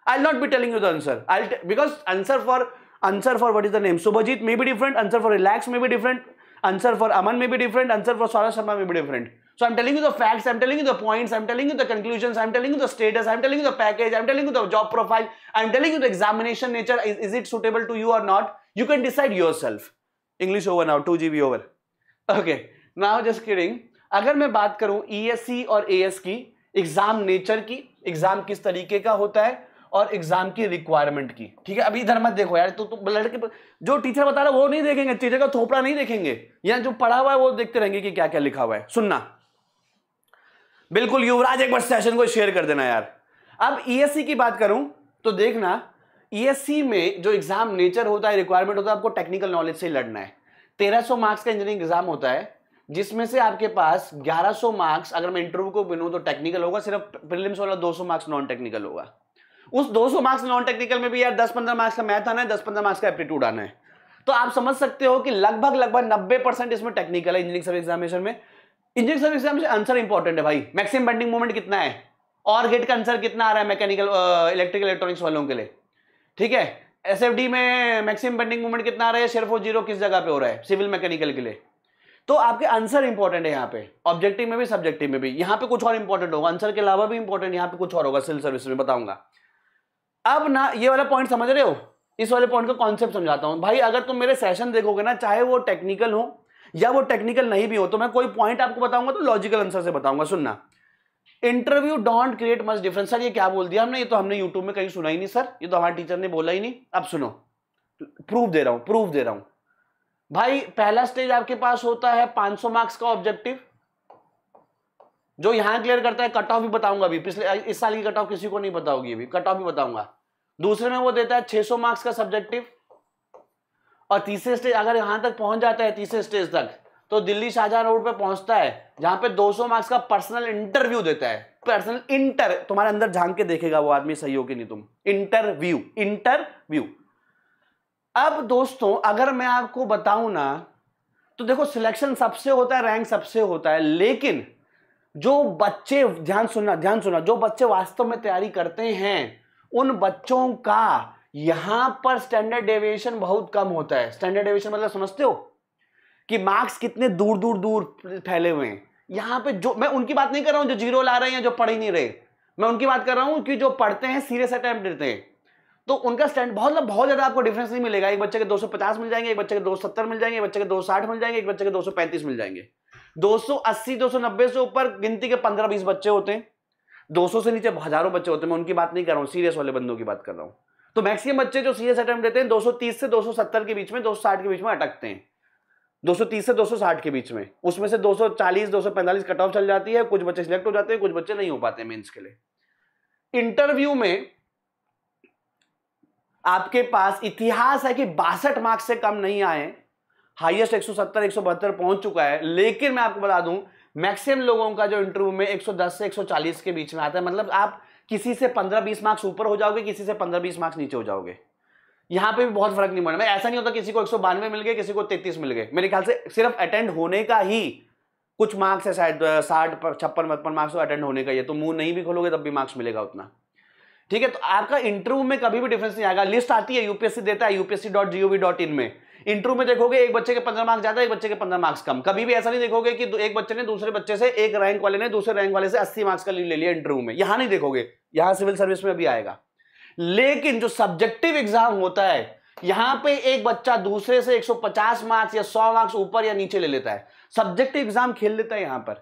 I will not be telling you the answer. I'll because answer for answer for what is the name? Subhajit may be different. Answer for relax may be different. Answer for Aman may be different. Answer for Swara Sharma may be different. So I'm telling you the facts, I'm telling you the points, I'm telling you the conclusions, I'm telling you the status, I'm telling you the package, I'm telling you the job profile, I'm telling you the examination nature, is, is it suitable to you or not? You can decide yourself. English over now, 2 GB over. Okay, now just kidding. अगर मैं बात करूं esc और as की exam nature की exam किस तरीके का होता है और एग्जाम की रिक्वायरमेंट की ठीक है अभी इधर मत देखो यार तो, तो लड़के जो टीचर बता रहा है वो नहीं देखेंगे टीचर का थोपड़ा नहीं देखेंगे या जो पढ़ा हुआ है वो देखते रहेंगे कि क्या क्या लिखा हुआ है सुनना बिल्कुल युवराज एक बार सेशन को शेयर कर देना यार अब ईएससी e की बात करूं तो देखना ईएससी e में जो एग्जाम नेचर होता है रिक्वायरमेंट होता है आपको टेक्निकल नॉलेज से लड़ना है 1300 मार्क्स का इंजीनियरिंग एग्जाम होता है जिसमें से आपके पास 1100 मार्क्स अगर मैं इंटरव्यू को बिनू तो टेक्निकल होगा सिर्फ प्रीलिम्स वाला 200 मार्क्स नॉन टेक्निकल होगा उस 200 मार्क्स नॉन टेक्निकल में भी यार 10-15 मार्क्स का मैथ आना है 10-15 मार्क्स का एप्टीट्यूड आना है तो आप समझ सकते हो कि लगभग लगभग 90 परसेंट इसमें टेक्निकल है इंजीनियरिंग सब एग्जामिनेशन में इंजेक्शन एग्जाम से आंसर इंपॉर्टेंट है भाई मैक्सिमम बेंडिंग मोमेंट कितना है और गेट का आंसर कितना आ रहा है मैकेनिकल इलेक्ट्रिकल इलेक्ट्रॉनिक्स वालों के लिए ठीक है एस में मैक्सिमम बेंडिंग मोमेंट कितना आ रहा है सिर्फ वो जीरो किस जगह पे हो रहा है सिविल मैकेनिकल के लिए तो आपके आंसर इंपॉर्टेंट है यहाँ पे ऑब्जेक्टिव में भी सब्जेक्टिव में भी यहाँ पे कुछ और इंपॉर्टेंट होगा आंसर के अलावा भी इंपॉर्टेंट यहाँ पे कुछ और होगा सिविल सर्विस में बताऊंगा अब ना ये वाला पॉइंट समझ रहे हो इस वाले पॉइंट का कॉन्सेप्ट समझाता हूँ भाई अगर तुम मेरे सेशन देखोगे ना चाहे वो टेक्निकल हो या वो टेक्निकल नहीं भी हो तो मैं कोई पॉइंट आपको बताऊंगा तो लॉजिकल आंसर से बताऊंगा सुनना interview don't create much difference sir ये क्या बोल दिया हमने ये तो हमने यूट्यूब में कहीं सुना ही नहीं सर ये तो हमारे टीचर ने बोला ही नहीं अब सुनो प्रूफ दे रहा हूं प्रूफ दे रहा हूं भाई पहला स्टेज आपके पास होता है 500 मार्क्स का ऑब्जेक्टिव जो यहां क्लियर करता है कट ऑफ भी बताऊंगा अभी पिछले इस साल की कट ऑफ किसी को नहीं बताओगी अभी कट ऑफ भी बताऊंगा दूसरे में वो देता है 600 मार्क्स का सब्जेक्टिव और तीसरे स्टेज अगर यहां तक पहुंच जाता है तीसरे स्टेज तक तो दिल्ली शाहजहां रोड पे पहुंचता है जहां पे 200 मार्क्स का पर्सनल इंटरव्यू देता है पर्सनल इंटर तुम्हारे अंदर झांक के देखेगा वो आदमी सही हो कि नहीं तुम इंटरव्यू इंटरव्यू अब दोस्तों अगर मैं आपको बताऊं ना तो देखो सिलेक्शन सबसे होता है रैंक सबसे होता है लेकिन जो बच्चे ध्यान सुनना ध्यान सुनना जो बच्चे वास्तव में तैयारी करते हैं उन बच्चों का यहां पर स्टैंडर्ड डेविएशन बहुत कम होता है स्टैंडर्ड डेविएशन मतलब समझते हो कि मार्क्स कितने दूर दूर दूर फैले हुए हैं यहां पे जो मैं उनकी बात नहीं कर रहा हूं जो जीरो ला रहे हैं या जो पढ़ ही नहीं रहे मैं उनकी बात कर रहा हूं कि जो पढ़ते हैं सीरियस अटैम्प्ट देते हैं तो उनका स्टैंड बहुत मतलब बहुत ज़्यादा आपको डिफरेंस नहीं मिलेगा एक बच्चे के 250 मिल जाएंगे एक बच्चे के 270 मिल जाएंगे एक बच्चे के 260 मिल जाएंगे एक बच्चे के 235 मिल जाएंगे 280 290 से ऊपर गिनती के 15 20 बच्चे होते हैं 200 से नीचे हज़ारों बच्चे होते हैं मैं उनकी बात नहीं कर रहा हूँ सीरियस वाले बंदों की बात कर रहा हूँ तो मैक्सिमम बच्चे जो सीएस अटेम्प्ट देते हैं 230 से 270 के बीच में 260 के बीच में अटकते हैं 230 से 260 के बीच में उसमें से 240 245 कट ऑफ चल जाती है कुछ बच्चे सिलेक्ट हो जाते हैं कुछ बच्चे नहीं हो पाते मेंस के लिए इंटरव्यू में आपके पास इतिहास है कि बासठ मार्क्स से कम नहीं आए हाइएस्ट एक सौ पहुंच चुका है लेकिन मैं आपको बता दूं मैक्सिमम लोगों का जो इंटरव्यू में 110 से 140 के बीच में आता है मतलब आप किसी से पंद्रह बीस मार्क्स ऊपर हो जाओगे किसी से पंद्रह बीस मार्क्स नीचे हो जाओगे यहाँ पे भी बहुत फर्क नहीं पड़ा ऐसा नहीं होता किसी को एक मिल गए किसी को तैतीस मिल गए मेरे ख्याल से सिर्फ अटेंड होने का ही कुछ मार्क्स है शायद साठ छप्पन पचपन मार्क्स अटेंड तो होने का ही तो मुंह नहीं भी खोलोगे तब भी मार्क्स मिलेगा उतना ठीक है तो आपका इंटरव्यू में कभी भी डिफरेंस नहीं आएगा लिस्ट आती है यूपीएससी देता है UPSC dot G O V dot interview में देखोगे एक बच्चे के पंद्रह मार्क्स ज्यादा एक बच्चे के पंद्रह मार्क्स कम कभी भी ऐसा नहीं देखोगे कि एक बच्चे ने दूसरे बच्चे से एक रैंक वाले ने दूसरे रैंक वाले से अस्सी मार्क्स का ले लिया इंटरव्यू में यहां नहीं देखोगे यहां सिविल सर्विस में भी आएगा लेकिन जो सब्जेक्टिव एग्जाम होता है यहां पे एक बच्चा दूसरे से 150 मार्क्स या 100 मार्क्स ऊपर या नीचे ले लेता है सब्जेक्टिव एग्जाम खेल लेता है यहां पर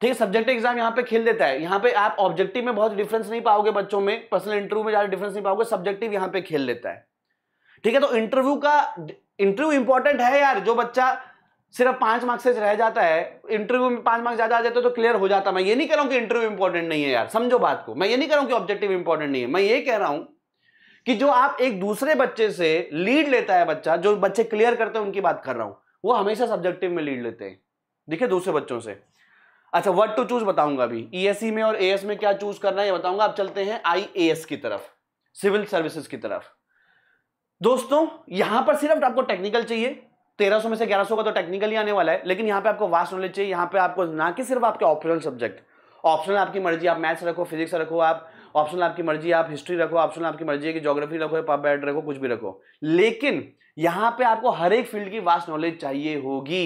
ठीक है सब्जेक्टिव एग्जाम यहाँ पे खेल देता है यहाँ पे आप ऑब्जेक्टिव में बहुत डिफरेंस नहीं पाओगे बच्चों में पर्सनल इंटरव्यू में ज्यादा डिफरेंस नहीं पाओगे सब्जेक्टिव यहाँ पे खेल लेता है ठीक है तो इंटरव्यू का इंटरव्यू इंपॉर्टेंट है यार जो बच्चा सिर्फ पांच मार्क्स से रह जाता है इंटरव्यू में पांच मार्क्स ज्यादा आ जाते तो क्लियर हो जाता मैं ये नहीं कह रहा हूं कि इंटरव्यू इंपॉर्टेंट नहीं है यार समझो बात को मैं ये नहीं कह रहा हूं कि ऑब्जेक्टिव इंपॉर्टेंट नहीं है मैं ये कह रहा हूं कि जो आप एक दूसरे बच्चे से लीड लेता है बच्चा जो बच्चे क्लियर करते हैं उनकी बात कर रहा हूं वो हमेशा सब्जेक्टिव में लीड लेते हैं देखिए दूसरे बच्चों से अच्छा वर्ड टू चूज बताऊंगा अभी सी e में और एस में क्या चूज करना है ये बताऊंगा आप चलते हैं एस की तरफ सिविल सर्विसेज की तरफ दोस्तों यहां पर सिर्फ आपको टेक्निकल चाहिए 1300 में से 1100 का तो टेक्निकल ही आने वाला है लेकिन यहाँ पे आपको वास्ट नॉलेज चाहिए यहाँ पे आपको ना कि सिर्फ आपके ऑप्शनल सब्जेक्ट ऑप्शनल आपकी मर्जी आप मैथ्स रखो फिजिक्स रखो आप ऑप्शनल आपकी मर्जी आप हिस्ट्री रखो ऑप्शनल आपकी मर्जी है कि जोग्राफी रखो पब एड रखो कुछ भी रखो लेकिन यहाँ पर आपको हर एक फील्ड की वास्ट नॉलेज चाहिए होगी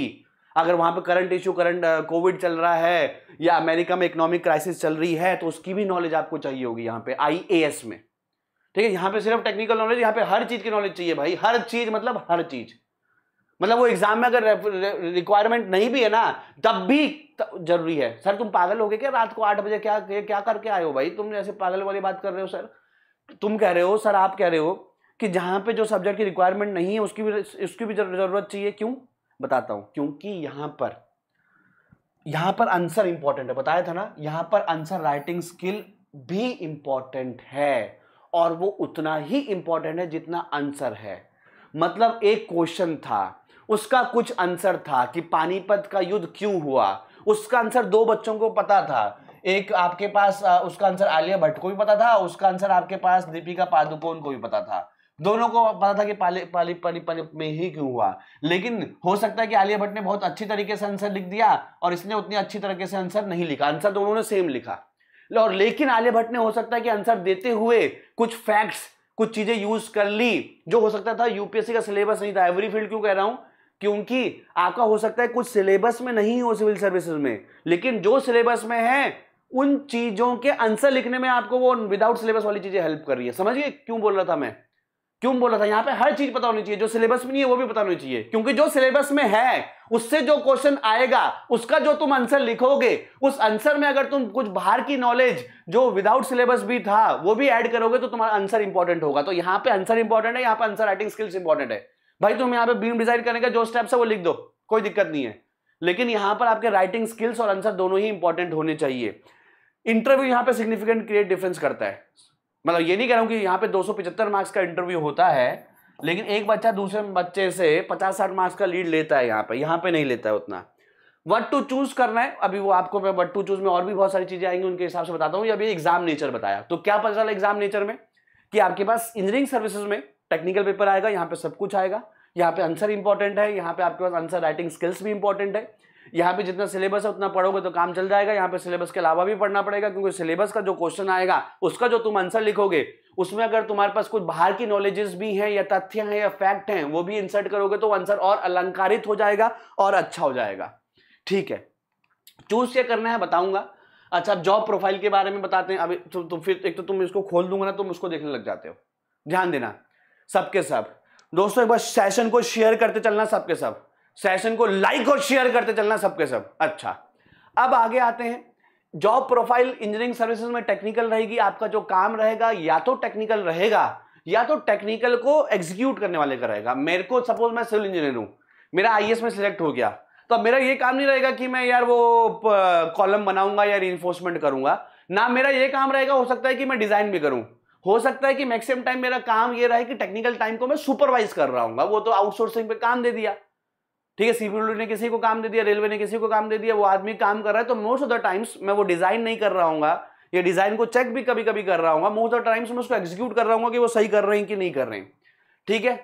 अगर वहाँ पर करंट इशू करंट कोविड चल रहा है या अमेरिका में इकोनॉमिक क्राइसिस चल रही है तो उसकी भी नॉलेज आपको चाहिए होगी यहाँ पे आई में ठीक है यहां पे सिर्फ टेक्निकल नॉलेज यहां पे हर चीज की नॉलेज चाहिए भाई हर चीज मतलब हर चीज मतलब वो एग्जाम में अगर रिक्वायरमेंट नहीं भी है ना तब भी जरूरी है सर तुम पागल हो गए क्या रात को आठ बजे क्या क्या करके आए हो भाई तुम ऐसे पागल वाली बात कर रहे हो सर तुम कह रहे हो सर आप कह रहे हो कि जहां पे जो सब्जेक्ट की रिक्वायरमेंट नहीं है उसकी भी उसकी भी ज़रूरत चाहिए क्यों बताता हूं क्योंकि यहां पर यहां पर आंसर इंपॉर्टेंट है बताया था ना यहां पर आंसर राइटिंग स्किल भी इंपॉर्टेंट है और वो उतना ही इंपॉर्टेंट है जितना आंसर है मतलब एक क्वेश्चन था उसका कुछ आंसर था कि पानीपत का युद्ध क्यों हुआ उसका आंसर दो बच्चों को पता था एक आपके पास उसका आंसर आलिया भट्ट को भी पता था उसका आंसर आपके पास दीपिका पादुकोण को भी पता था दोनों को पता था कि पाली पाली पाली पाली में ही क्यों हुआ लेकिन हो सकता है कि आलिया भट्ट ने बहुत अच्छी तरीके से आंसर लिख दिया और इसने उतनी अच्छी तरीके से आंसर नहीं लिखा आंसर दोनों ने सेम लिखा और लेकिन भट्ट ने हो सकता है कि आंसर देते हुए कुछ फैक्ट्स कुछ चीजें यूज कर ली जो हो सकता था यूपीएससी का सिलेबस नहीं था एवरी फील्ड क्यों कह रहा हूं क्योंकि आपका हो सकता है कुछ सिलेबस में नहीं हो सिविल सर्विसेज में लेकिन जो सिलेबस में है उन चीजों के आंसर लिखने में आपको वो विदाउट सिलेबस वाली चीजें हेल्प कर रही है समझिए क्यों बोल रहा था मैं क्यों बोला था यहाँ पे हर चीज पता होनी चाहिए जो सिलेबस में नहीं है वो भी पता होनी चाहिए क्योंकि जो सिलेबस में है उससे जो क्वेश्चन आएगा उसका जो तुम आंसर लिखोगे उस आंसर में अगर तुम कुछ बाहर की नॉलेज जो विदाउट सिलेबस भी था वो भी ऐड करोगे तो तुम्हारा आंसर इंपॉर्टेंट होगा तो यहाँ पे आंसर इंपॉर्टेंट है यहाँ पे आंसर राइटिंग स्किल्स इंपॉर्टेंट है भाई तुम यहाँ पे बीम डिजाइन करने का जो स्टेप्स है वो लिख दो कोई दिक्कत नहीं है लेकिन यहां पर आपके राइटिंग स्किल्स और आंसर दोनों ही इंपॉर्टेंट होने चाहिए इंटरव्यू यहां पे सिग्निफिकेंट क्रिएट डिफरेंस करता है मतलब ये नहीं कह रहा हूँ कि यहाँ पे 275 मार्क्स का इंटरव्यू होता है लेकिन एक बच्चा दूसरे बच्चे से 50 साठ मार्क्स का लीड लेता है यहाँ पे यहाँ पे नहीं लेता है उतना वट टू चूज करना है अभी वो आपको मैं वट टू चूज में और भी बहुत सारी चीजें आएंगी उनके हिसाब से बताता हूँ ये अभी एग्जाम नेचर बताया तो क्या पता चला एग्जाम नेचर में कि आपके पास इंजीनियरिंग सर्विसेज में टेक्निकल पेपर आएगा यहाँ पे सब कुछ आएगा यहाँ पे आंसर इंपॉर्टेंट है यहाँ पे आपके पास आंसर राइटिंग स्किल्स भी इंपॉर्टेंट है यहाँ पे जितना सिलेबस है उतना पढ़ोगे तो काम चल जाएगा यहाँ पे सिलेबस के अलावा भी पढ़ना पड़ेगा क्योंकि सिलेबस का जो क्वेश्चन आएगा उसका जो तुम आंसर लिखोगे उसमें अगर तुम्हारे पास कुछ बाहर की नॉलेजेस भी हैं या तथ्य हैं या फैक्ट हैं वो भी इंसर्ट करोगे तो आंसर और अलंकारित हो जाएगा और अच्छा हो जाएगा ठीक है चूज क्या करना है बताऊंगा अच्छा जॉब प्रोफाइल के बारे में बताते हैं अभी तो, तो फिर एक तो तुम इसको खोल दूंगा ना तुम उसको देखने लग जाते हो ध्यान देना सबके सब दोस्तों एक बार सेशन को शेयर करते चलना सबके सब सेशन को लाइक और शेयर करते चलना सबके सब अच्छा अब आगे आते हैं जॉब प्रोफाइल इंजीनियरिंग सर्विसेज में टेक्निकल रहेगी आपका जो काम रहेगा या तो टेक्निकल रहेगा या तो टेक्निकल को एग्जीक्यूट करने वाले का रहेगा मेरे को सपोज मैं सिविल इंजीनियर हूं मेरा आई में सिलेक्ट हो गया तो मेरा ये काम नहीं रहेगा कि मैं यार वो कॉलम बनाऊंगा या इन्फोर्समेंट करूंगा ना मेरा ये काम रहेगा हो सकता है कि मैं डिजाइन भी करूं हो सकता है कि मैक्सिमम टाइम मेरा काम ये रहे कि टेक्निकल टाइम को मैं सुपरवाइज कर रहा हूँ वो तो आउटसोर्सिंग पे काम दे दिया ठीक है सीपीडब्ल्यू ने किसी को काम दे दिया रेलवे ने किसी को काम दे दिया वो आदमी काम कर रहा है तो मोस्ट ऑफ द टाइम्स मैं वो डिजाइन नहीं कर रहा हूँ या डिजाइन को चेक भी कभी कभी कर रहा हूँ मोस्ट ऑफ द टाइम्स मैं उसको एग्जीक्यूट कर रहा हूँ कि वो सही कर रहे हैं कि नहीं कर रहे हैं ठीक है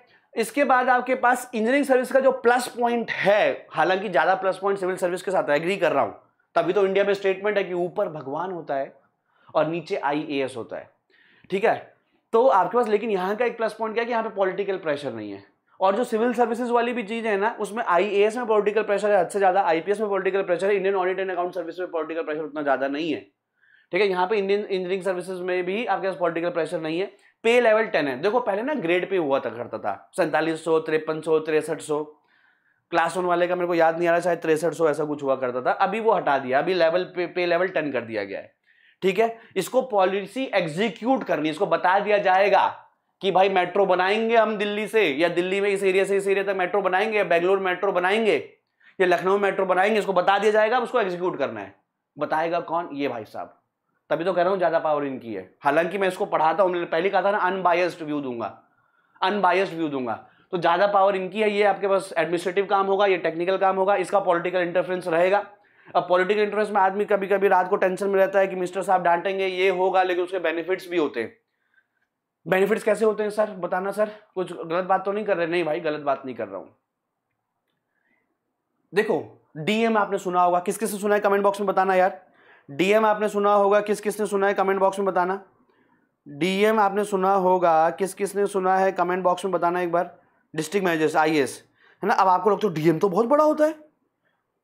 इसके बाद आपके पास इंजीनियरिंग सर्विस का जो प्लस पॉइंट है हालांकि ज्यादा प्लस पॉइंट सिविल सर्विस के साथ एग्री कर रहा हूं तभी तो इंडिया में स्टेटमेंट है कि ऊपर भगवान होता है और नीचे आई होता है ठीक है तो आपके पास लेकिन यहाँ का एक प्लस पॉइंट क्या है कि यहाँ पे पॉलिटिकल प्रेशर नहीं है और जो सिविल सर्विसेज वाली भी चीज़ है ना उसमें आई में पॉलिटिकल प्रेशर है हद से ज़्यादा आईपीएस में पॉलिटिकल प्रेशर है Indian audit and account service में पॉलिटिकल प्रेशर उतना ज़्यादा नहीं है ठीक है यहाँ पे इंडियन इंजीनियरिंग सर्विसेज में भी आपके पास पॉलिटिकल प्रेशर नहीं है पे लेवल टेन है देखो पहले ना ग्रेड पे हुआ था करता था सैंतालीस सौ तिरपन सौ तिरसठ सौ क्लास वन वाले का मेरे को याद नहीं आ रहा शायद तिरसठ सौ ऐसा कुछ हुआ करता था अभी वो हटा दिया अभी लेवल पे पे लेवल टेन कर दिया गया है ठीक है इसको पॉलिसी एग्जीक्यूट करनी इसको बता दिया जाएगा कि भाई मेट्रो बनाएंगे हम दिल्ली से या दिल्ली में इस एरिया से इस एरिया तक मेट्रो बनाएंगे या बेंगलोर मेट्रो बनाएंगे या लखनऊ मेट्रो बनाएंगे इसको बता दिया जाएगा उसको एग्जीक्यूट करना है बताएगा कौन ये भाई साहब तभी तो कह रहा हूँ ज़्यादा पावर इनकी है हालांकि मैं इसको पढ़ाता हूँ मैंने पहले कहा था ना अनबायस्ड व्यू दूंगा अनबायस्ड व्यू दूंगा तो ज़्यादा पावर इनकी है ये आपके पास एडमिनिस्ट्रेटिव काम होगा ये टेक्निकल काम होगा इसका पॉलिटिकल इंटरफेरेंस रहेगा अब पॉलिटिकल इंटरफ्रेंस में आदमी कभी कभी रात को टेंशन में रहता है कि मिस्टर साहब डांटेंगे ये होगा लेकिन उसके बेनिफिट्स भी होते हैं बेनिफिट्स कैसे होते हैं सर बताना सर कुछ गलत बात तो नहीं कर रहे नहीं भाई गलत बात नहीं कर रहा हूं देखो डीएम आपने सुना होगा किस किसने सुना है कमेंट बॉक्स में बताना यार डीएम आपने सुना होगा किस किसने सुना है कमेंट बॉक्स में बताना डीएम आपने सुना होगा किस किसने सुना है कमेंट बॉक्स में बताना एक बार डिस्ट्रिक्ट मैनेजर्स आई है ना अब आपको लगता है डीएम तो बहुत बड़ा होता है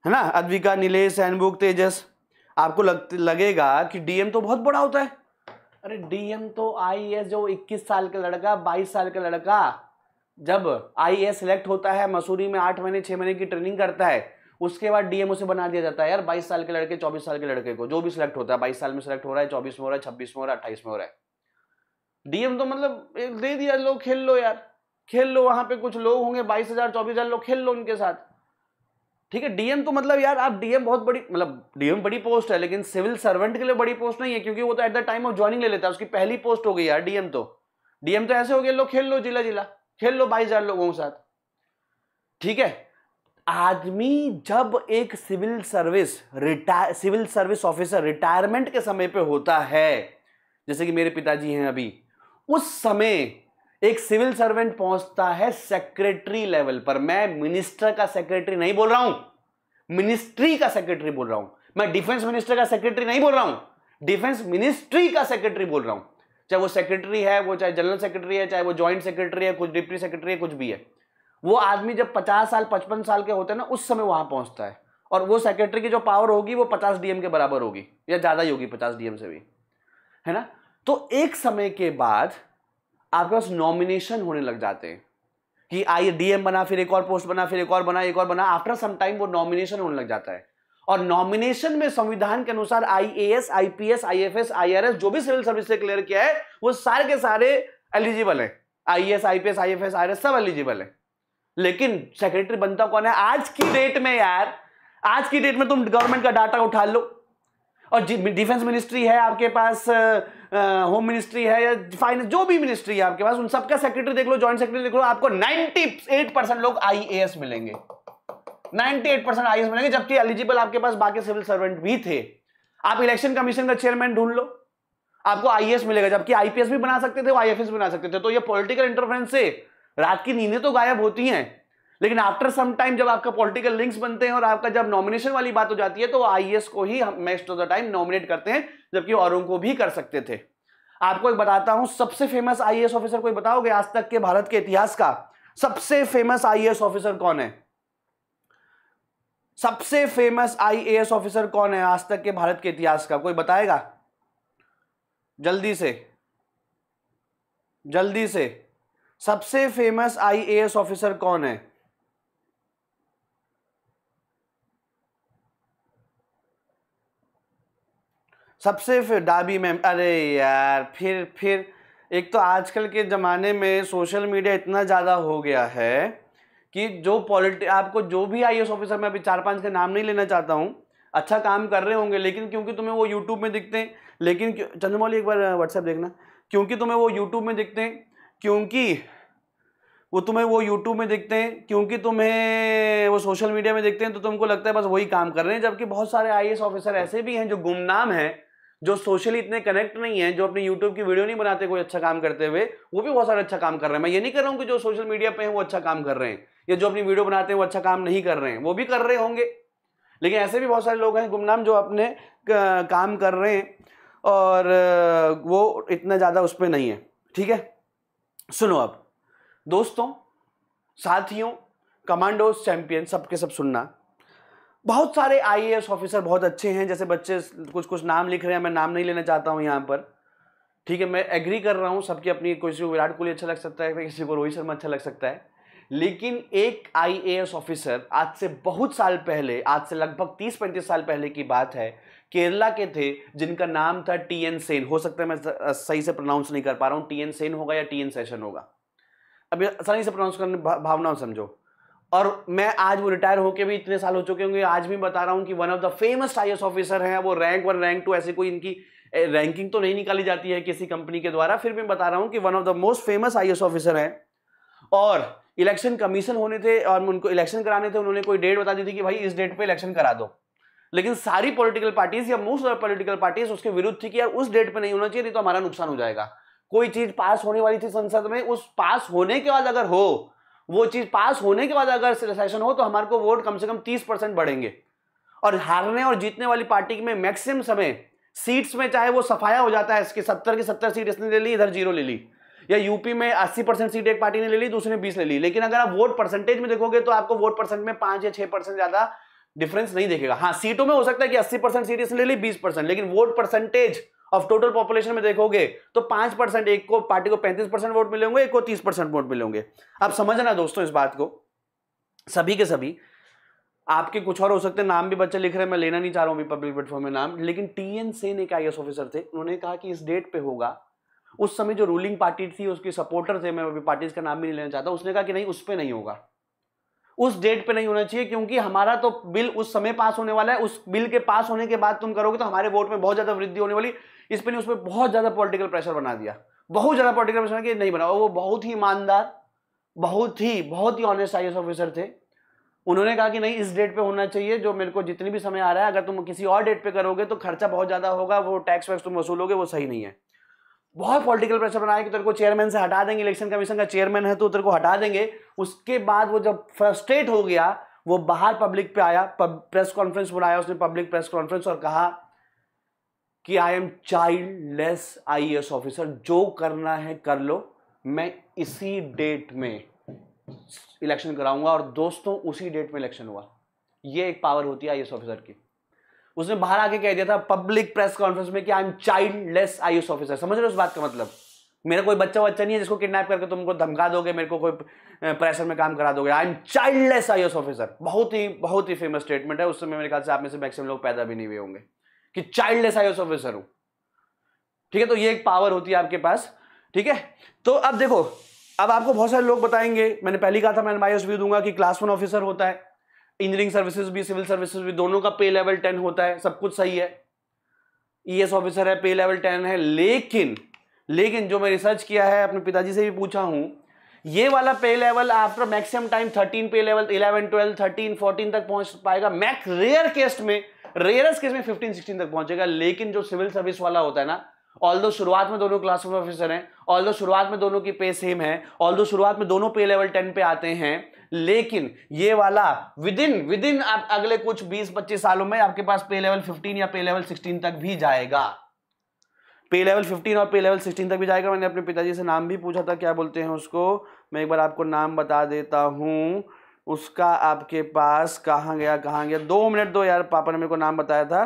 है ना अद्विका नीलेष सैनबुक तेजस आपको लग, लगेगा कि डीएम तो बहुत बड़ा होता है अरे डीएम तो आईएएस जो 21 साल का लड़का 22 साल का लड़का जब आईएएस सिलेक्ट होता है मसूरी में आठ महीने छः महीने की ट्रेनिंग करता है उसके बाद डीएम उसे बना दिया जाता है यार 22 साल के लड़के 24 साल के लड़के को जो भी सिलेक्ट होता है 22 साल में सिलेक्ट हो रहा है 24 में हो रहा है 26 में हो रहा है अट्ठाईस में हो रहा है डीएम तो मतलब दे दिया लो खेल लो यार खेल लो वहाँ पे कुछ लोग होंगे बाईस हजार चौबीस हजार लोग खेल लो उनके साथ ठीक है डीएम तो मतलब यार आप डीएम बहुत बड़ी मतलब डीएम बड़ी पोस्ट है लेकिन सिविल सर्वेंट के लिए बड़ी पोस्ट नहीं है क्योंकि वो तो at the time of joining ले लेता है उसकी पहली पोस्ट हो गई यार डीएम तो डीएम तो ऐसे हो गए लो खेल लो जिला जिला खेल लो बाईस हजार लोगों के साथ ठीक है आदमी जब एक civil service retire civil service officer retirement के समय पर होता है जैसे कि मेरे पिताजी हैं अभी उस समय एक सिविल सर्वेंट पहुंचता है सेक्रेटरी लेवल पर मैं मिनिस्टर का सेक्रेटरी नहीं बोल रहा हूं मिनिस्ट्री का सेक्रेटरी बोल रहा हूं मैं डिफेंस मिनिस्टर का सेक्रेटरी नहीं बोल रहा हूं डिफेंस मिनिस्ट्री का सेक्रेटरी बोल रहा हूं चाहे वो सेक्रेटरी है वो चाहे जनरल सेक्रेटरी है चाहे वो ज्वाइंट सेक्रेटरी है कुछ डिप्टी सेक्रेटरी है कुछ भी है वो आदमी जब पचास साल पचपन साल के होते हैं ना उस समय वहां पहुंचता है और वो सेक्रेटरी की जो पावर होगी वो पचास डीएम के बराबर होगी या ज्यादा ही होगी पचास डीएम से भी है ना तो एक समय के बाद आपके पास नॉमिनेशन होने लग जाते हैं कि आइए डीएम बना फिर एक और पोस्ट बना फिर एक और बना एक और बना आफ्टर सम टाइम वो नॉमिनेशन होने लग जाता है और नॉमिनेशन में संविधान के अनुसार आईएएस, आईपीएस, आईएफएस, आईआरएस जो भी सिविल सर्विस से क्लियर किया है वो सारे के सारे एलिजिबल है आईएएस, आईपीएस, आईएफएस, आईआरएस सब एलिजिबल है लेकिन सेक्रेटरी बनता कौन है आज की डेट में यार आज की डेट में तुम गवर्नमेंट का डाटा उठा लो और डिफेंस मिनिस्ट्री है आपके पास होम मिनिस्ट्री है या फाइनेंस जो भी मिनिस्ट्री है आपके पास उन सबका सेक्रेटरी देख लो ज्वाइंट सेक्रेटरी देख लो आपको नाइनटी एट परसेंट लोग आईएएस मिलेंगे 98 परसेंट आईएएस मिलेंगे जबकि एलिजिबल आपके पास बाकी सिविल सर्वेंट भी थे आप इलेक्शन कमीशन का चेयरमैन ढूंढ लो आपको आईएएस मिलेगा जबकि आईपीएस भी बना सकते थे आईएफएस भी बना सकते थे तो ये पोलिटिकल इंटरफ्रेंस से रात की नींदें तो गायब होती हैं लेकिन आफ्टर सम टाइम जब आपका पॉलिटिकल लिंक्स बनते हैं और आपका जब नॉमिनेशन वाली बात हो जाती है तो आई को ही most of the time nominate करते हैं जबकि औरों को भी कर सकते थे आपको एक बताता हूं सबसे फेमस आई ऑफिसर कोई बताओगे आज तक के भारत के इतिहास का सबसे फेमस आई ऑफिसर कौन है सबसे फेमस आई ऑफिसर कौन है आज तक के भारत के इतिहास का कोई बताएगा जल्दी से जल्दी से सबसे फेमस आई ऑफिसर कौन है सबसे फिर डाबी मैम अरे यार फिर फिर एक तो आजकल के ज़माने में सोशल मीडिया इतना ज़्यादा हो गया है कि जो पॉलिटिक आपको जो भी आई ऑफिसर मैं अभी चार पांच के नाम नहीं लेना चाहता हूँ अच्छा काम कर रहे होंगे लेकिन क्योंकि तुम्हें वो यूट्यूब में दिखते हैं लेकिन चंद्रमौली एक बार व्हाट्सएप देखना क्योंकि तुम्हें वो यूट्यूब में दिखते हैं क्योंकि वो तुम्हें वो यूट्यूब में दिखते हैं क्योंकि तुम्हें वो सोशल मीडिया में दिखते हैं तो तुमको लगता है बस वही काम कर रहे हैं जबकि बहुत सारे आई ऑफिसर ऐसे भी हैं जो गुमनाम हैं जो सोशली इतने कनेक्ट नहीं है जो अपने यूट्यूब की वीडियो नहीं बनाते कोई अच्छा काम करते हुए वो भी बहुत सारा अच्छा काम कर रहे हैं मैं ये नहीं कर रहा हूँ कि जो सोशल मीडिया पे हैं वो अच्छा काम कर रहे हैं या जो अपनी वीडियो बनाते हैं वो अच्छा काम नहीं कर रहे हैं वो भी कर रहे होंगे लेकिन ऐसे भी बहुत सारे लोग हैं गुमनाम जो अपने काम कर रहे हैं और वो इतना ज़्यादा उस पर नहीं है ठीक है सुनो अब दोस्तों साथियों कमांडोज चैंपियन सबके सब सुनना बहुत सारे आई ऑफिसर बहुत अच्छे हैं जैसे बच्चे कुछ कुछ नाम लिख रहे हैं मैं नाम नहीं लेना चाहता हूँ यहाँ पर ठीक है मैं एग्री कर रहा हूँ सबकी अपनी किसी को विराट कोहली अच्छा लग सकता है किसी को रोहित शर्मा अच्छा लग सकता है लेकिन एक आईएएस ऑफिसर आज से बहुत साल पहले आज से लगभग तीस पैंतीस साल पहले की बात है केरला के थे जिनका नाम था टी एन सेन हो सकता है मैं सही से प्रोनाउंस नहीं कर पा रहा हूँ टी एन सेन होगा या टी एन सेशन होगा अभी आसानी से प्रोनाउंस करने भावना समझो और मैं आज वो रिटायर होके भी इतने साल हो चुके होंगे आज भी बता रहा हूँ कि one of the famous I officer हैं वो रैंक वन रैंक टू ऐसे कोई इनकी रैंकिंग तो नहीं निकाली जाती है किसी कंपनी के द्वारा फिर मैं बता रहा हूँ कि one of the most famous I officer हैं और इलेक्शन कमीशन होने थे और उनको इलेक्शन कराने थे उन्होंने कोई डेट बता दी थी कि भाई इस डेट पर इलेक्शन करा दो लेकिन सारी पॉलिटिकल पार्टीज या मोस्ट ऑफ पॉलिटिकल पार्टीज उसके विरुद्ध थी कि यार उस डेट पे नहीं होना चाहिए नहीं तो हमारा नुकसान हो जाएगा कोई चीज पास होने वाली थी संसद में उस पास होने के बाद अगर हो वो चीज़ पास होने के बाद अगर सेशन हो तो हमारे को वोट कम से कम तीस परसेंट बढ़ेंगे और हारने और जीतने वाली पार्टी में मैक्सिमम समय सीट्स में चाहे वो सफाया हो जाता है इसके सत्तर की सत्तर सीट इसने ले ली इधर जीरो ले ली या यूपी में 80 परसेंट सीट एक पार्टी ने ले ली दूसरे ने 20 ले ली लेकिन अगर आप वोट परसेंटेज में देखोगे तो आपको वोट परसेंट में पांच या छह परसेंट ज्यादा डिफरेंस नहीं देखेगा हाँ सीटों में हो सकता है कि अस्सी परसेंट सीट इसने ले ली बीस परसेंट लेकिन vote percentage of total population में देखोगे तो पांच परसेंट एक को पार्टी को पैंतीस परसेंट वोट मिले होंगे एक को तीस परसेंट वोट मिले होंगे आप समझना दोस्तों इस बात को सभी के सभी आपके कुछ और हो सकते हैं नाम भी बच्चे लिख रहे हैं मैं लेना नहीं चाह रहा हूं अभी पब्लिक प्लेटफॉर्म में नाम लेकिन टी एन सेन एक आई ऑफिसर थे उन्होंने कहा कि इस डेट पे होगा उस समय जो रूलिंग पार्टी थी उसके सपोर्टर थे मैं अभी पार्टीज का नाम भी नहीं लेना चाहता उसने कहा कि नहीं उस पर नहीं होगा उस डेट पे नहीं होना चाहिए क्योंकि हमारा तो बिल उस समय पास होने वाला है उस बिल के पास होने के बाद तुम करोगे तो हमारे वोट में बहुत ज्यादा वृद्धि होने वाली इस पर ने उस पर बहुत ज़्यादा पॉलिटिकल प्रेशर बना दिया बहुत ज़्यादा पॉलिटिकल प्रेशर कि नहीं बना वो बहुत ही ईमानदार बहुत ही बहुत ही ऑनेस्ट आई ऑफिसर थे उन्होंने कहा कि नहीं इस डेट पे होना चाहिए जो मेरे को जितनी भी समय आ रहा है अगर तुम किसी और डेट पे करोगे तो खर्चा बहुत ज़्यादा होगा वो टैक्स वैक्स तुम वसूलोगे वो सही नहीं है बहुत पॉलिटिकल प्रेशर बनाया कि तेरे को चेयरमैन से हटा देंगे इलेक्शन कमीशन का चेयरमैन है तो तेरे को हटा देंगे उसके बाद वो जब फ्रस्ट्रेट हो गया वो बाहर पब्लिक पे आया प्रेस कॉन्फ्रेंस बुलाया उसने पब्लिक प्रेस कॉन्फ्रेंस और कहा कि I am childless I officer जो करना है कर लो मैं इसी डेट में इलेक्शन कराऊंगा और दोस्तों उसी डेट में इलेक्शन हुआ ये एक पावर होती है आई ऑफिसर की उसने बाहर आके कह दिया था पब्लिक प्रेस कॉन्फ्रेंस में कि I am childless I officer समझ रहे हो उस बात का मतलब मेरा कोई बच्चा बच्चा नहीं है जिसको किडनैप करके तुमको धमका दोगे मेरे को कोई प्रेशर में काम करा दोगे I am less I officer बहुत ही बहुत ही फेमस स्टेटमेंट है उस समय मेरे ख्याल से आप में से मैक्सिमम लोग पैदा भी नहीं हुए होंगे कि चाइल्डलेस आईएएस ऑफिसर हूं ठीक है तो ये एक पावर होती है आपके पास ठीक है तो अब देखो अब आपको बहुत सारे लोग बताएंगे मैंने पहले कहा था मैं एनवाईएस भी दूंगा कि क्लास वन ऑफिसर होता है इंजीनियरिंग सर्विसेज भी सिविल सर्विसेज भी दोनों का पे लेवल टेन होता है सब कुछ सही है ई e ऑफिसर है पे लेवल टेन है लेकिन लेकिन जो मैं रिसर्च किया है अपने पिताजी से भी पूछा हूं ये वाला pay level after maximum time thirteen pay level eleven twelve thirteen fourteen तक पहुंच पाएगा मैक रेयर केस्ट में रेयरस केस में 15 16 तक पहुंचेगा लेकिन जो सिविल सर्विस वाला होता है ना ऑल दो शुरुआत में दोनों क्लास ऑफिसर हैं ऑल दो शुरुआत में दोनों की पे सेम है ऑल दो शुरुआत में दोनों पे लेवल टेन पे आते हैं लेकिन ये वाला विद इन विद इन आप अगले कुछ 20-25 सालों में आपके पास पे लेवल 15 या पे लेवल 16 तक भी जाएगा पे लेवल 15 और पे लेवल 16 तक भी जाएगा मैंने अपने पिताजी से नाम भी पूछा था क्या बोलते हैं उसको मैं एक बार आपको नाम बता देता हूं उसका आपके पास कहाँ गया कहाँ गया दो मिनट दो यार पापा ने मेरे को नाम बताया था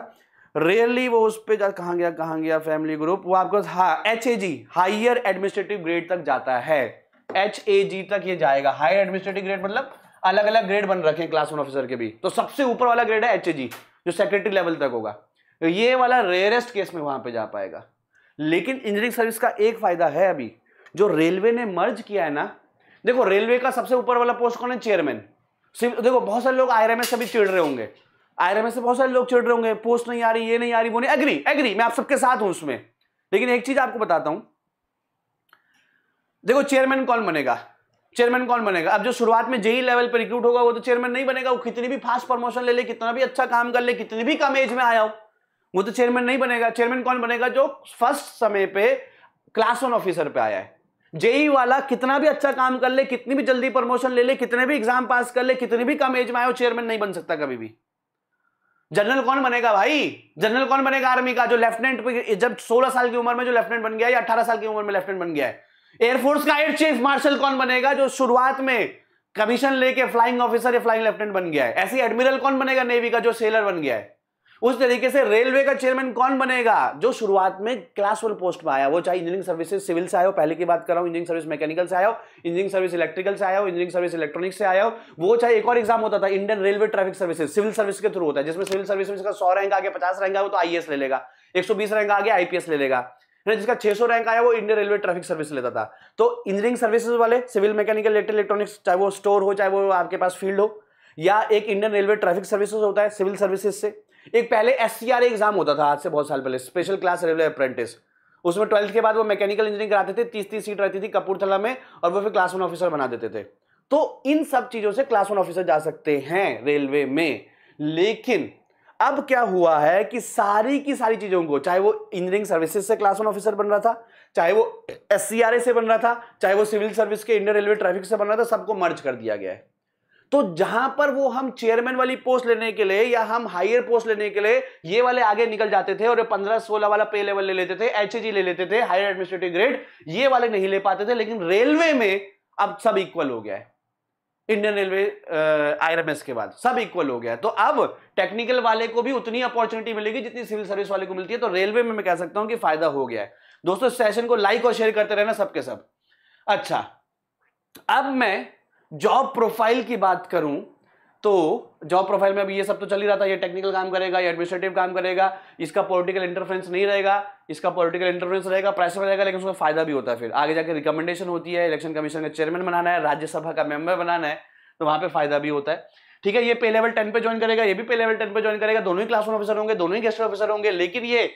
रेयरली वो उस पर कहाँ गया कहाँ गया फैमिली ग्रुप वो आपके हाँ H A G higher administrative grade तक जाता है एच ए जी तक ये जाएगा हायर एडमिनिस्ट्रेटिव ग्रेड मतलब अलग अलग ग्रेड बन रखे क्लास वन ऑफिसर के भी तो सबसे ऊपर वाला ग्रेड है एच ए जी जो सेक्रेटरी लेवल तक होगा तो ये वाला रेयरेस्ट केस में वहां पे जा पाएगा लेकिन इंजीनियरिंग सर्विस का एक फायदा है अभी जो रेलवे ने मर्ज किया है ना देखो रेलवे का सबसे ऊपर वाला पोस्ट कौन है चेयरमैन सिर्फ देखो बहुत सारे लोग आईआरएमएस से भी चिड़ रहे होंगे आईआरएमएस से बहुत सारे लोग चिड़ रहे होंगे पोस्ट नहीं आ रही ये नहीं आ रही वो नहीं एग्री एग्री मैं आप सबके साथ हूं उसमें लेकिन एक चीज आपको बताता हूं देखो चेयरमैन कौन बनेगा चेयरमैन कौन बनेगा अब जो शुरुआत में जेई लेवल पर रिक्रूट होगा वो तो चेयरमैन नहीं बनेगा वो कितनी भी फास्ट प्रमोशन ले ले कितना भी अच्छा काम कर ले कितनी भी कम एज में आया हो वो तो चेयरमैन नहीं बनेगा चेयरमैन कौन बनेगा जो फर्स्ट समय पे क्लास वन ऑफिसर पे आया है जेई वाला कितना भी अच्छा काम कर ले कितनी भी जल्दी प्रमोशन ले ले कितने भी एग्जाम पास कर ले कितनी भी कम एज में आए चेयरमैन नहीं बन सकता कभी भी जनरल कौन बनेगा भाई जनरल कौन बनेगा आर्मी का जो लेफ्टिनेंट जब 16 साल की उम्र में जो लेफ्टिनेंट बन गया या अठारह साल की उम्र में लेफ्टिनेंट बन गया है एयरफोर्स का एयर चीफ मार्शल कौन बनेगा जो शुरुआत में कमीशन लेके फ्लाइंग ऑफिसर या फ्लाइंग लेफ्टिनेंट बन गया है ऐसे एडमिरल कौन बनेगा नेवी का जो सेलर बन गया है उस तरीके से रेलवे का चेयरमैन कौन बनेगा जो शुरुआत में क्लास वन पोस्ट में आया वो चाहे इंजीनियरिंग सर्विसेज सिविल से आया हो पहले की बात कर रहा हूं इंजीनियरिंग सर्विस मैकेनिकल से आया हो इंजीनियरिंग सर्विस इलेक्ट्रिकल से आया हो इंजीनियरिंग सर्विस इलेक्ट्रॉनिक्स से आया हो वो चाहे एक और एग्जाम होता था Indian railway traffic services civil service के थ्रू होता है जिसमें सिविल सर्विस का सौ रैंक आगे पचास रैंक आए तो आई ले लेगा एक रैंक आगे आईपीएस ले लेगा जिसका 600 रैंक आया वो इंडियन रेलवे ट्रैफिक सर्विस लेता था तो इंजीनियरिंग सर्विसेज वाले सिविल मैकेनिकल इलेक्ट्रॉनिक्स चाहे वो स्टोर हो चाहे वो आपके पास फील्ड हो या एक इंडियन रेलवे ट्रैफिक सर्विसेज होता है सिविल सर्विसेज से एक पहले एस एग्जाम होता था आज से बहुत साल पहले स्पेशल क्लास रेलवे अप्रेंटिस उसमें ट्वेल्थ के बाद वो मैकेनिकल इंजीनियरिंग कराते थे तीस तीस सीट रहती थी कपूरथला में और वो फिर क्लास वन ऑफिसर बना देते थे तो इन सब चीज़ों से क्लास वन ऑफिसर जा सकते हैं रेलवे में लेकिन अब क्या हुआ है कि सारी की सारी चीज़ों को चाहे वो इंजीनियरिंग सर्विसेज से क्लास वन ऑफिसर बन रहा था चाहे वो एस से बन रहा था चाहे वो सिविल सर्विस के इंडियन रेलवे ट्रैफिक से बन रहा था सबको मर्ज कर दिया गया है तो जहां पर वो हम चेयरमैन वाली पोस्ट लेने के लिए या हम हायर पोस्ट लेने के लिए ये वाले आगे निकल जाते थे और पंद्रह सोलह वाला पे लेवल ले लेते थे एच e ले लेते थे हायर एडमिनिस्ट्रेटिव ग्रेड ये वाले नहीं ले पाते थे लेकिन रेलवे में अब सब इक्वल हो गया है इंडियन रेलवे आईआरएमएस के बाद सब इक्वल हो गया तो अब टेक्निकल वाले को भी उतनी अपॉर्चुनिटी मिलेगी जितनी सिविल सर्विस वाले को मिलती है तो रेलवे में मैं कह सकता हूं कि फायदा हो गया है दोस्तों सेशन को लाइक और शेयर करते रहना सबके सब अच्छा अब मैं जॉब प्रोफाइल की बात करूं तो जॉब प्रोफाइल में अभी ये सब तो चल ही रहा था ये टेक्निकल काम करेगा ये एडमिनिस्ट्रेटिव काम करेगा इसका पॉलिटिकल इंटरफेरेंस नहीं रहेगा इसका पॉलिटिकल इंटरफेरेंस रहेगा प्रेशर रहेगा लेकिन उसका फायदा भी होता है फिर आगे जाकर रिकमेंडेशन होती है इलेक्शन कमीशन का चेयरमैन बनाना है राज्यसभा का मेंबर बनाना है तो वहां पर फायदा भी होता है ठीक है ये पे लेवल टेन पे ज्वाइन करेगा ये भी पे लेवल टेन पे ज्वाइन करेगा दोनों ही क्लासरूम ऑफिसर होंगे दोनों ही गेस्ट ऑफिसर होंगे लेकिन ये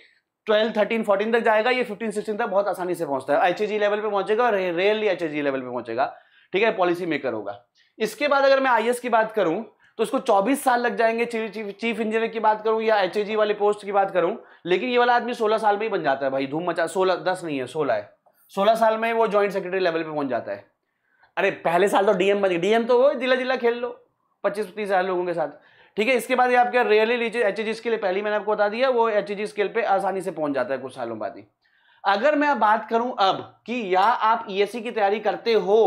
ट्वेल्व थर्टीन फोर्टीन तक जाएगा ये फिफ्टीन सिक्सटीन तक बहुत आसानी से पहुंचता है एच लेवल पर पहुंचेगा और रेयरली एच लेवल पर पहुंचेगा ठीक है पॉलिसी मेकर होगा इसके बाद अगर मैं आई की बात करूं तो उसको 24 साल लग जाएंगे चीफ इंजीनियर की बात करूं या एच वाले पोस्ट की बात करूं लेकिन ये वाला आदमी 16 साल में ही बन जाता है भाई धूम मचा 16 10 नहीं है 16 है 16 साल में वो जॉइंट सेक्रेटरी लेवल पे पहुंच जाता है अरे पहले साल तो डीएम बन डीएम तो वो जिला जिला खेल लो पच्चीस तीस हजार लोगों के साथ ठीक है इसके बाद ये आपके रियली लीजिए एच एच के लिए मैंने आपको बता दिया वो एच एच स्केल पर आसानी से पहुंच जाता है कुछ सालों बाद ही अगर मैं बात करूं अब कि या आप ई e की तैयारी करते हो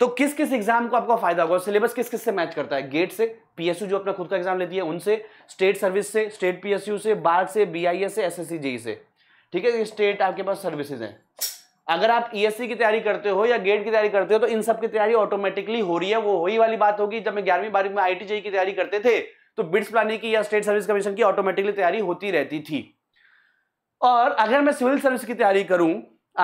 तो किस किस एग्जाम को आपका फायदा होगा सिलेबस किस किस से मैच करता है गेट से पीएसयू जो अपना खुद का एग्जाम लेती है उनसे स्टेट सर्विस से स्टेट पीएसयू से बार से बीआईएस से एसएससी जेई से ठीक है स्टेट आपके पास सर्विसेज हैं अगर आप ईएससी e की तैयारी करते हो या गेट की तैयारी करते हो तो इन सब की तैयारी ऑटोमेटिकली हो रही है वो वही वाली बात होगी जब मैं ग्यारहवीं बारहवीं में आई की तैयारी करते थे तो बिट्स प्लानिंग की या स्टेट सर्विस कमीशन की ऑटोमेटिकली तैयारी होती रहती थी और अगर मैं सिविल सर्विस की तैयारी करूं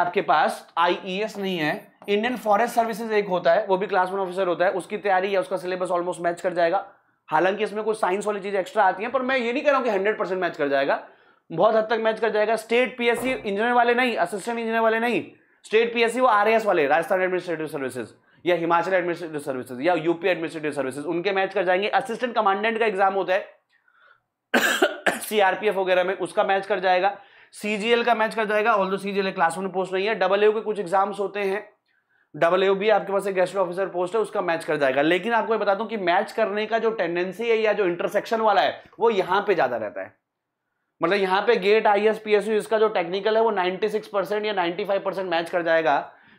आपके पास आईईएस e नहीं है इंडियन फॉरेस्ट सर्विसेज एक होता है वो भी क्लास वन ऑफिसर होता है उसकी तैयारी या उसका सिलेबस ऑलमोस्ट मैच कर जाएगा हालांकि इसमें कुछ साइंस वाली चीज़ एक्स्ट्रा आती है पर मैं ये नहीं कह रहा हूँ कि हंड्रेड परसेंट मैच कर जाएगा बहुत हद तक मैच कर जाएगा स्टेट पीएससी इंजीनियर वाले नहीं असिस्टेंट इंजीनियर वाले नहीं स्टेट पीएससी वो आरएएस वाले राजस्थान एडमिनिस्ट्रेटिव सर्विसेज या हिमाचल एडमिनिस्ट्रेटिव सर्विसेज या यूपी एडमिनिस्ट्रेटिव सर्विसेज उनके मैच कर जाएंगे असिस्टेंट कमांडेंट का एग्जाम होता है सीआरपीएफ [COUGHS] वगैरह में उसका मैच कर जाएगा सीजीएल का मैच कर जाएगा ऑल दो सीजीएल क्लास वन पोस्ट नहीं है डबल के कुछ एग्जाम्स होते हैं डबल ए भी आपके पास एक गेस्ट ऑफिसर पोस्ट है उसका मैच कर जाएगा लेकिन आपको बता दूं कि मैच करने का जो टेंडेंसी है या जो इंटरसेक्शन वाला है वो यहां पे ज्यादा रहता है मतलब यहाँ पे GATE I S P S U इसका जो टेक्निकल है वो 96 परसेंट या 95 परसेंट मैच कर जाएगा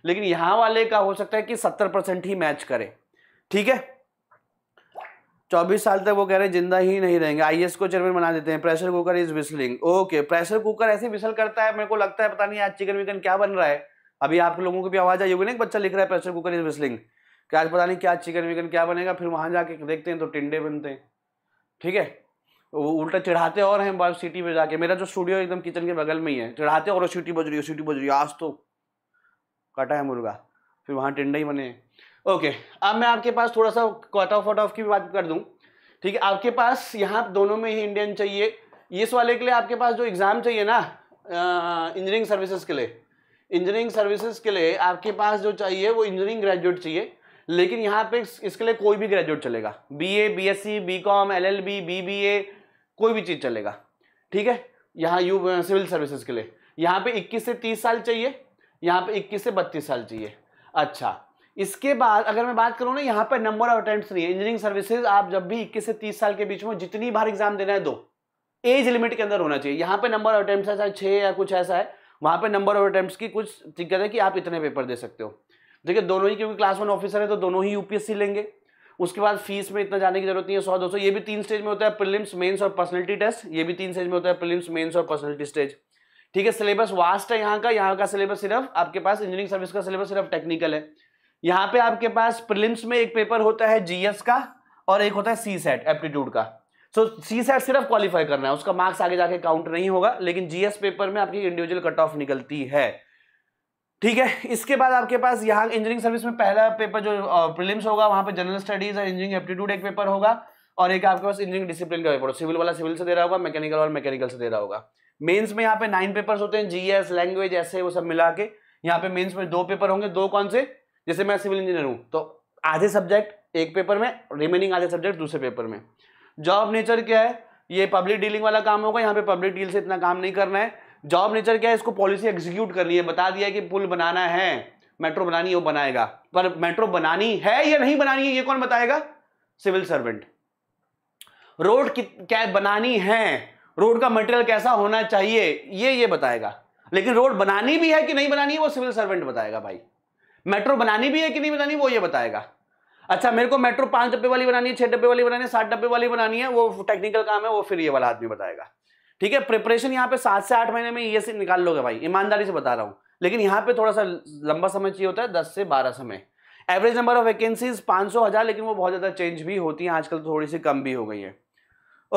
लेकिन यहाँ वाले का हो सकता है कि 70 परसेंट ही मैच करे ठीक है चौबीस साल तक वो कह रहे हैं जिंदा ही नहीं रहेंगे आई को चेयरमैन बना देते हैं pressure cooker is whistling okay pressure cooker ऐसे विसल करता है मेरे को लगता है पता नहीं आज चिकन विकन क्या बन रहा है अभी आप लोगों को भी आवाज़ आई होगी ना बच्चा लिख रहा है प्रेशर कुकर इज विस्लिंग कि आज पता नहीं क्या चिकन विकन क्या बनेगा फिर वहाँ जाके देखते हैं तो टिंडे बनते हैं ठीक है वो उल्टा चढ़ाते और हैं बार सिटी में जाके मेरा जो स्टूडियो एकदम किचन के बगल में ही है चढ़ाते और सीटी बज रही है सीटी बज रही है आज तो कटा है मुर्गा फिर वहाँ टिंडे ही बने ओके अब मैं आपके पास थोड़ा सा कट ऑफ वट ऑफ की बात कर दूँ ठीक है आपके पास यहाँ दोनों में ही इंडियन चाहिए इस वाले के लिए आपके पास जो एग्ज़ाम चाहिए ना इंजीनियरिंग सर्विसेज के लिए इंजीनियरिंग सर्विसेज के लिए आपके पास जो चाहिए वो इंजीनियरिंग ग्रेजुएट चाहिए लेकिन यहाँ पे इसके लिए कोई भी ग्रेजुएट चलेगा B A B S C B com L L B B B A कोई भी चीज़ चलेगा ठीक है यहाँ यू सिविल सर्विसेज के लिए यहाँ पे 21 से 30 साल चाहिए यहाँ पे 21 से 32 साल चाहिए अच्छा इसके बाद अगर मैं बात करूँ ना यहाँ पर नंबर ऑफ अटेंट्स नहीं है इंजीनियरिंग सर्विसेज आप जब भी इक्कीस से तीस साल के बीच में जितनी बार एग्जाम देना है दो एज लिमिट के अंदर होना चाहिए यहाँ पे नंबर ऑफ अटेम्प्ट ऐसा छः या कुछ ऐसा है वहाँ पे नंबर ऑफ अटैम्प्ट की कुछ दिक्कत है कि आप इतने पेपर दे सकते हो देखिए दोनों ही क्योंकि क्लास वन ऑफिसर है तो दोनों ही यूपीएससी लेंगे उसके बाद फीस में इतना जाने की जरूरत नहीं है सौ दो सौ ये भी तीन स्टेज में होता है प्रिलिम्स मेंस और पर्सनलिटी टेस्ट ये भी तीन स्टेज में होता है प्रिलिम्स मेंस और पर्सनलिटी स्टेज ठीक है सिलेबस वास्ट है यहाँ का यहाँ का सिलेबस सिर्फ आपके पास इंजीनियरिंग सर्विस का सिलेबस सिर्फ टेक्निकल है यहाँ पे आपके पास प्रिलिम्स में एक पेपर होता है जीएस का और एक होता है सी सेट एप्टीट्यूड का सो सी सेट सिर्फ क्वालिफाई करना है उसका मार्क्स आगे जाके काउंट नहीं होगा लेकिन जीएस पेपर में आपकी इंडिविजुअल कट ऑफ निकलती है ठीक है इसके बाद आपके पास यहाँ इंजीनियरिंग सर्विस में पहला पेपर जो प्रिलिम्स होगा वहां पे जनरल स्टडीज और इंजीनियरिंग एप्टीट्यूड एक पेपर होगा और एक आपके पास इंजीनियरिंग डिसिप्लिन का पेपर सिविल वाला सिविल से दे रहा होगा मैकेनिकल वाला मैकेनिकल से दे रहा होगा मेंस में यहाँ पे नाइन पेपर्स होते हैं जीएस लैंग्वेज ऐसे वो सब मिला के यहाँ पे मेंस में दो पेपर होंगे दो कौन से जैसे मैं सिविल इंजीनियर हूँ तो आधे सब्जेक्ट एक पेपर में रिमेनिंग आधे सब्जेक्ट दूसरे पेपर में जॉब नेचर क्या है ये पब्लिक डीलिंग वाला काम होगा यहाँ पे पब्लिक डील से इतना काम नहीं करना है जॉब नेचर क्या है इसको पॉलिसी एग्जीक्यूट करनी है बता दिया कि पुल बनाना है मेट्रो बनानी है वो बनाएगा पर मेट्रो बनानी है या नहीं बनानी है ये कौन बताएगा सिविल सर्वेंट रोड क्या बनानी है रोड का मटेरियल कैसा होना चाहिए ये ये बताएगा लेकिन रोड बनानी भी है कि नहीं बनानी है वो सिविल सर्वेंट बताएगा भाई मेट्रो बनानी भी है कि नहीं बनानी वो ये बताएगा अच्छा मेरे को मेट्रो पांच डब्बे वाली बनानी है छह डब्बे वाली बनानी है सात डब्बे वाली बनानी है वो टेक्निकल काम है वो फिर ये वाला आदमी बताएगा ठीक है प्रिपरेशन यहाँ पे सात से आठ महीने में ये से निकाल लोगे भाई ईमानदारी से बता रहा हूँ लेकिन यहाँ पे थोड़ा सा लंबा समय चाहिए होता है दस से बारह समय एवरेज नंबर ऑफ वैकेंसीज पाँच सौ हज़ार लेकिन वो बहुत ज़्यादा चेंज भी होती हैं आजकल थोड़ी सी कम भी हो गई है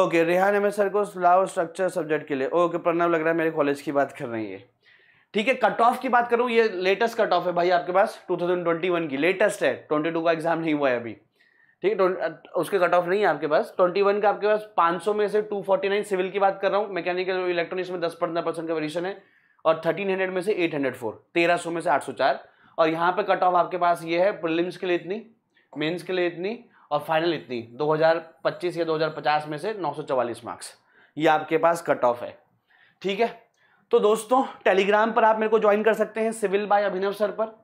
ओके रेहान अहमद सर को लाओ स्ट्रक्चर सब्जेक्ट के लिए ओके प्रणव लग रहा है मेरे कॉलेज की बात कर रही है ठीक है कट ऑफ की बात करूं ये लेटेस्ट कट ऑफ है भाई आपके पास 2021 की लेटेस्ट है 22 का एग्जाम नहीं हुआ है अभी ठीक है उसके कट ऑफ नहीं है आपके पास 21 का आपके पास 500 में से 249 सिविल की बात कर रहा हूँ मैकेनिकल इलेक्ट्रॉनिक्स में 10 पंद्रह परसेंट का वेरिएशन है और 1300 में से 804 हंड्रेड में से आठ और यहाँ पर कट ऑफ आपके पास ये है प्रिलिम्स के लिए इतनी मेन्स के लिए इतनी और फाइनल इतनी दो या दो में से नौ मार्क्स ये आपके पास कट ऑफ है ठीक है तो दोस्तों टेलीग्राम पर आप मेरे को ज्वाइन कर सकते हैं सिविल बाय अभिनव सर पर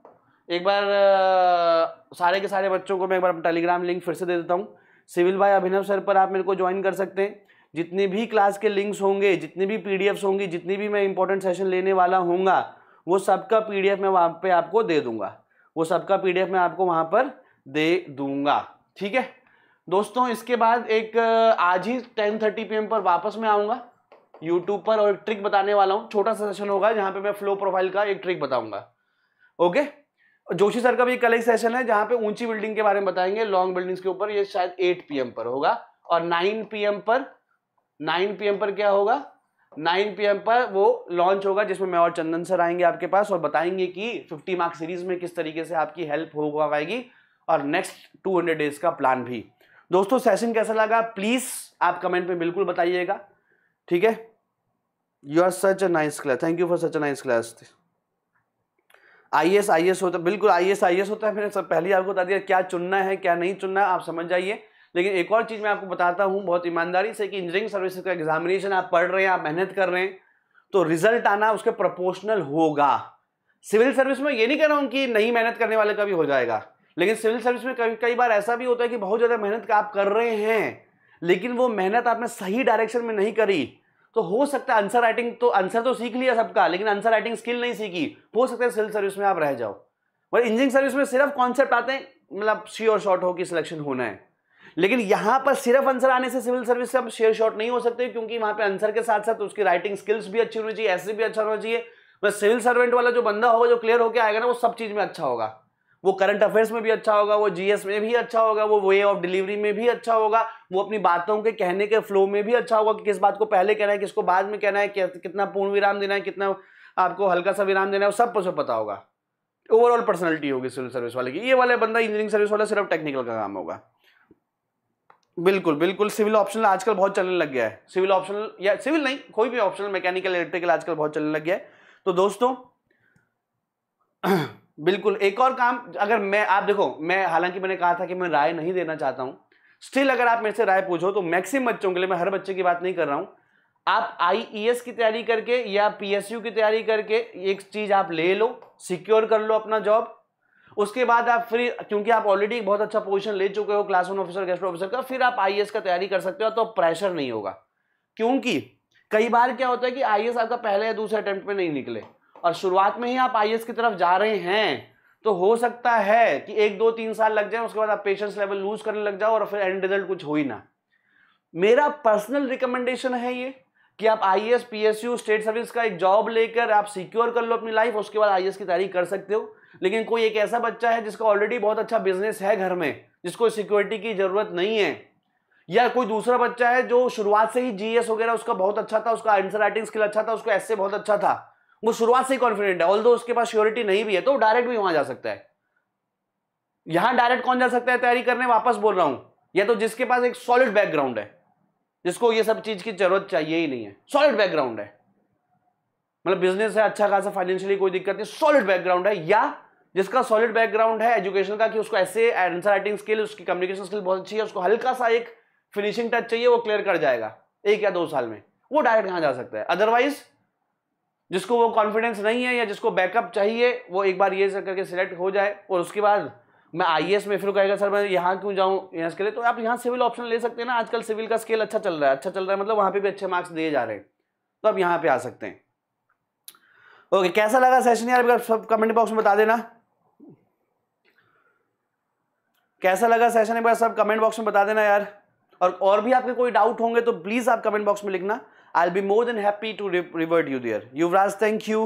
एक बार आ, सारे के सारे बच्चों को मैं एक बार टेलीग्राम लिंक फिर से दे देता हूँ सिविल बाय अभिनव सर पर आप मेरे को ज्वाइन कर सकते हैं जितनी भी क्लास के लिंक्स होंगे जितनी भी पी होंगी जितनी भी मैं इंपॉर्टेंट सेशन लेने वाला हूँगा वो सबका पी डी मैं वहाँ पर आपको दे दूँगा वो सबका पी मैं आपको वहाँ पर दे दूँगा ठीक है दोस्तों इसके बाद एक आज ही टेन थर्टी पी पर वापस मैं आऊँगा यूट्यूब पर और एक ट्रिक बताने वाला हूँ छोटा सा सेशन होगा जहाँ पे मैं फ्लो प्रोफाइल का एक ट्रिक बताऊंगा ओके जोशी सर का भी एक अलग सेशन है जहाँ पे ऊंची बिल्डिंग के बारे में बताएंगे लॉन्ग बिल्डिंग्स के ऊपर ये शायद 8 पी पर होगा और 9 पी पर 9 पी पर क्या होगा 9 पीएम पर वो लॉन्च होगा जिसमें मैं और चंदन सर आएंगे आपके पास और बताएंगे कि 50 मार्क्स सीरीज में किस तरीके से आपकी हेल्प हो पाएगी और नेक्स्ट 200 डेज का प्लान भी दोस्तों सेशन कैसा लगा प्लीज़ आप कमेंट में बिल्कुल बताइएगा ठीक है you are such a nice class thank you for such a nice class I S I S होता है बिल्कुल आई एस आई एस होता है मैंने सब पहले ही आपको बता दिया क्या चुनना है क्या नहीं चुनना है आप समझ जाइए लेकिन एक और चीज़ मैं आपको बताता हूँ बहुत ईमानदारी से कि इंजीनियरिंग सर्विसेज का एग्जामिनेशन आप पढ़ रहे हैं आप मेहनत कर रहे हैं तो रिजल्ट आना उसके प्रोपोर्शनल होगा सिविल सर्विस में ये नहीं कह रहा हूँ कि नहीं मेहनत करने वाले का भी हो जाएगा लेकिन सिविल सर्विस में कई कई बार ऐसा भी होता है कि बहुत ज़्यादा मेहनत आप कर रहे हैं लेकिन वो मेहनत आपने सही डायरेक्शन में नहीं करी तो हो सकता है आंसर राइटिंग तो आंसर तो सीख लिया सबका लेकिन आंसर राइटिंग स्किल नहीं सीखी हो सकता है सिविल सर्विस में आप रह जाओ बट इंजीनियरिंग सर्विस में सिर्फ कॉन्सेप्ट आते हैं मतलब श्योर शॉर्ट हो कि सिलेक्शन होना है लेकिन यहां पर सिर्फ आंसर आने से सिविल सर्विस से आप शेयर शॉर्ट नहीं हो सकते क्योंकि वहां पे आंसर के साथ साथ उसकी राइटिंग स्किल्स भी अच्छी होनी चाहिए ऐसे भी अच्छा होना चाहिए बस सिविल सर्वेंट वाला जो बंदा होगा जो क्लियर होकर आएगा ना वो सब चीज में अच्छा होगा वो करंट अफेयर्स में भी अच्छा होगा वो जीएस में भी अच्छा होगा वो वे ऑफ डिलीवरी में भी अच्छा होगा वो अपनी बातों के कहने के फ्लो में भी अच्छा होगा कि किस बात को पहले कहना है किसको बाद में कहना है कितना पूर्ण विराम देना है कितना आपको हल्का सा विराम देना है सब कुछ पता होगा ओवरऑल पर्सनैलिटी होगी सिविल सर्विस वाले की ये वाले बंदा इंजीनियरिंग सर्विस वाला सिर्फ टेक्निकल का काम होगा बिल्कुल बिल्कुल सिविल ऑप्शनल आजकल बहुत चलने लग गया है सिविल ऑप्शनल या सिविल नहीं कोई भी ऑप्शनल मैकेनिकल इलेक्ट्रिकल आजकल बहुत चलने लग गया है तो दोस्तों [CLEARS THROAT] बिल्कुल एक और काम अगर मैं आप देखो मैं हालांकि मैंने कहा था कि मैं राय नहीं देना चाहता हूं स्टिल अगर आप मेरे से राय पूछो तो मैक्सिम बच्चों के लिए मैं हर बच्चे की बात नहीं कर रहा हूं आप आई e की तैयारी करके या पीएसयू की तैयारी करके एक चीज़ आप ले लो सिक्योर कर लो अपना जॉब उसके बाद आप फिर क्योंकि आप ऑलरेडी बहुत अच्छा पोजीशन ले चुके हो class one officer guest officer का फिर आप आई e का तैयारी कर सकते हो तो प्रेशर नहीं होगा क्योंकि कई बार क्या होता है कि आई e आपका पहले या दूसरे अटैम्प्ट में नहीं निकले और शुरुआत में ही आप आई की तरफ जा रहे हैं तो हो सकता है कि एक दो तीन साल लग जाए उसके बाद आप पेशेंस लेवल लूज करने लग जाओ और फिर एंड रिजल्ट कुछ हो ही ना मेरा पर्सनल रिकमेंडेशन है ये कि आप I S P S U state service का एक जॉब लेकर आप सिक्योर कर लो अपनी लाइफ उसके बाद आई की तैयारी कर सकते हो लेकिन कोई एक ऐसा बच्चा है जिसका ऑलरेडी बहुत अच्छा बिजनेस है घर में जिसको सिक्योरिटी की ज़रूरत नहीं है या कोई दूसरा बच्चा है जो शुरुआत से ही जीएस वगैरह उसका बहुत अच्छा था उसका आंसर राइटिंग स्किल अच्छा था उसको ऐसे बहुत अच्छा था वो शुरुआत से ही कॉन्फिडेंट है ऑल उसके पास श्योरिटी नहीं भी है तो डायरेक्ट भी वहां जा सकता है यहां डायरेक्ट कौन जा सकता है तैयारी करने वापस बोल रहा हूं या तो जिसके पास एक सॉलिड बैकग्राउंड है जिसको ये सब चीज की जरूरत चाहिए ही नहीं है सॉलिड बैकग्राउंड है मतलब बिजनेस है अच्छा खासा फाइनेंशियली कोई दिक्कत नहीं सॉलिड बैकग्राउंड है या जिसका सॉलिड बैकग्राउंड है एजुकेशन का कि उसको ऐसे आंसर राइटिंग स्किल उसकी कम्युनिकेशन स्किल बहुत अच्छी है उसको हल्का सा एक फिनिशिंग टच चाहिए वो क्लियर कर जाएगा एक या दो साल में वो डायरेक्ट कहां जा सकता है अदरवाइज जिसको वो कॉन्फिडेंस नहीं है या जिसको बैकअप चाहिए वो एक बार ये सर करके सिलेक्ट हो जाए और उसके बाद मैं आई में फिर कहेगा सर मैं यहाँ क्यों जाऊँ यहाँ के लिए तो आप यहाँ सिविल ऑप्शन ले सकते हैं ना आजकल सिविल का स्केल अच्छा चल रहा है अच्छा चल रहा है मतलब वहाँ पर भी अच्छे मार्क्स दिए जा रहे हैं तो आप यहाँ पर आ सकते हैं ओके कैसा लगा सेशन यार सब कमेंट बॉक्स में बता देना कैसा लगा सेशन एक बार सब कमेंट बॉक्स में बता देना यार और और भी आपके कोई डाउट होंगे तो प्लीज़ आप कमेंट बॉक्स में लिखना I be more than happy to revert you there Yuvraj thank you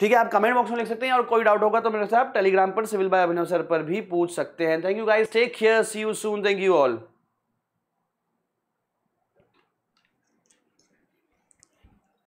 ठीक है आप कमेंट बॉक्स में लिख सकते हैं और कोई डाउट होगा तो मेरे साथ टेलीग्राम पर सिविल बाय अभिनव सर पर भी पूछ सकते हैं thank you guys take care see you soon thank you all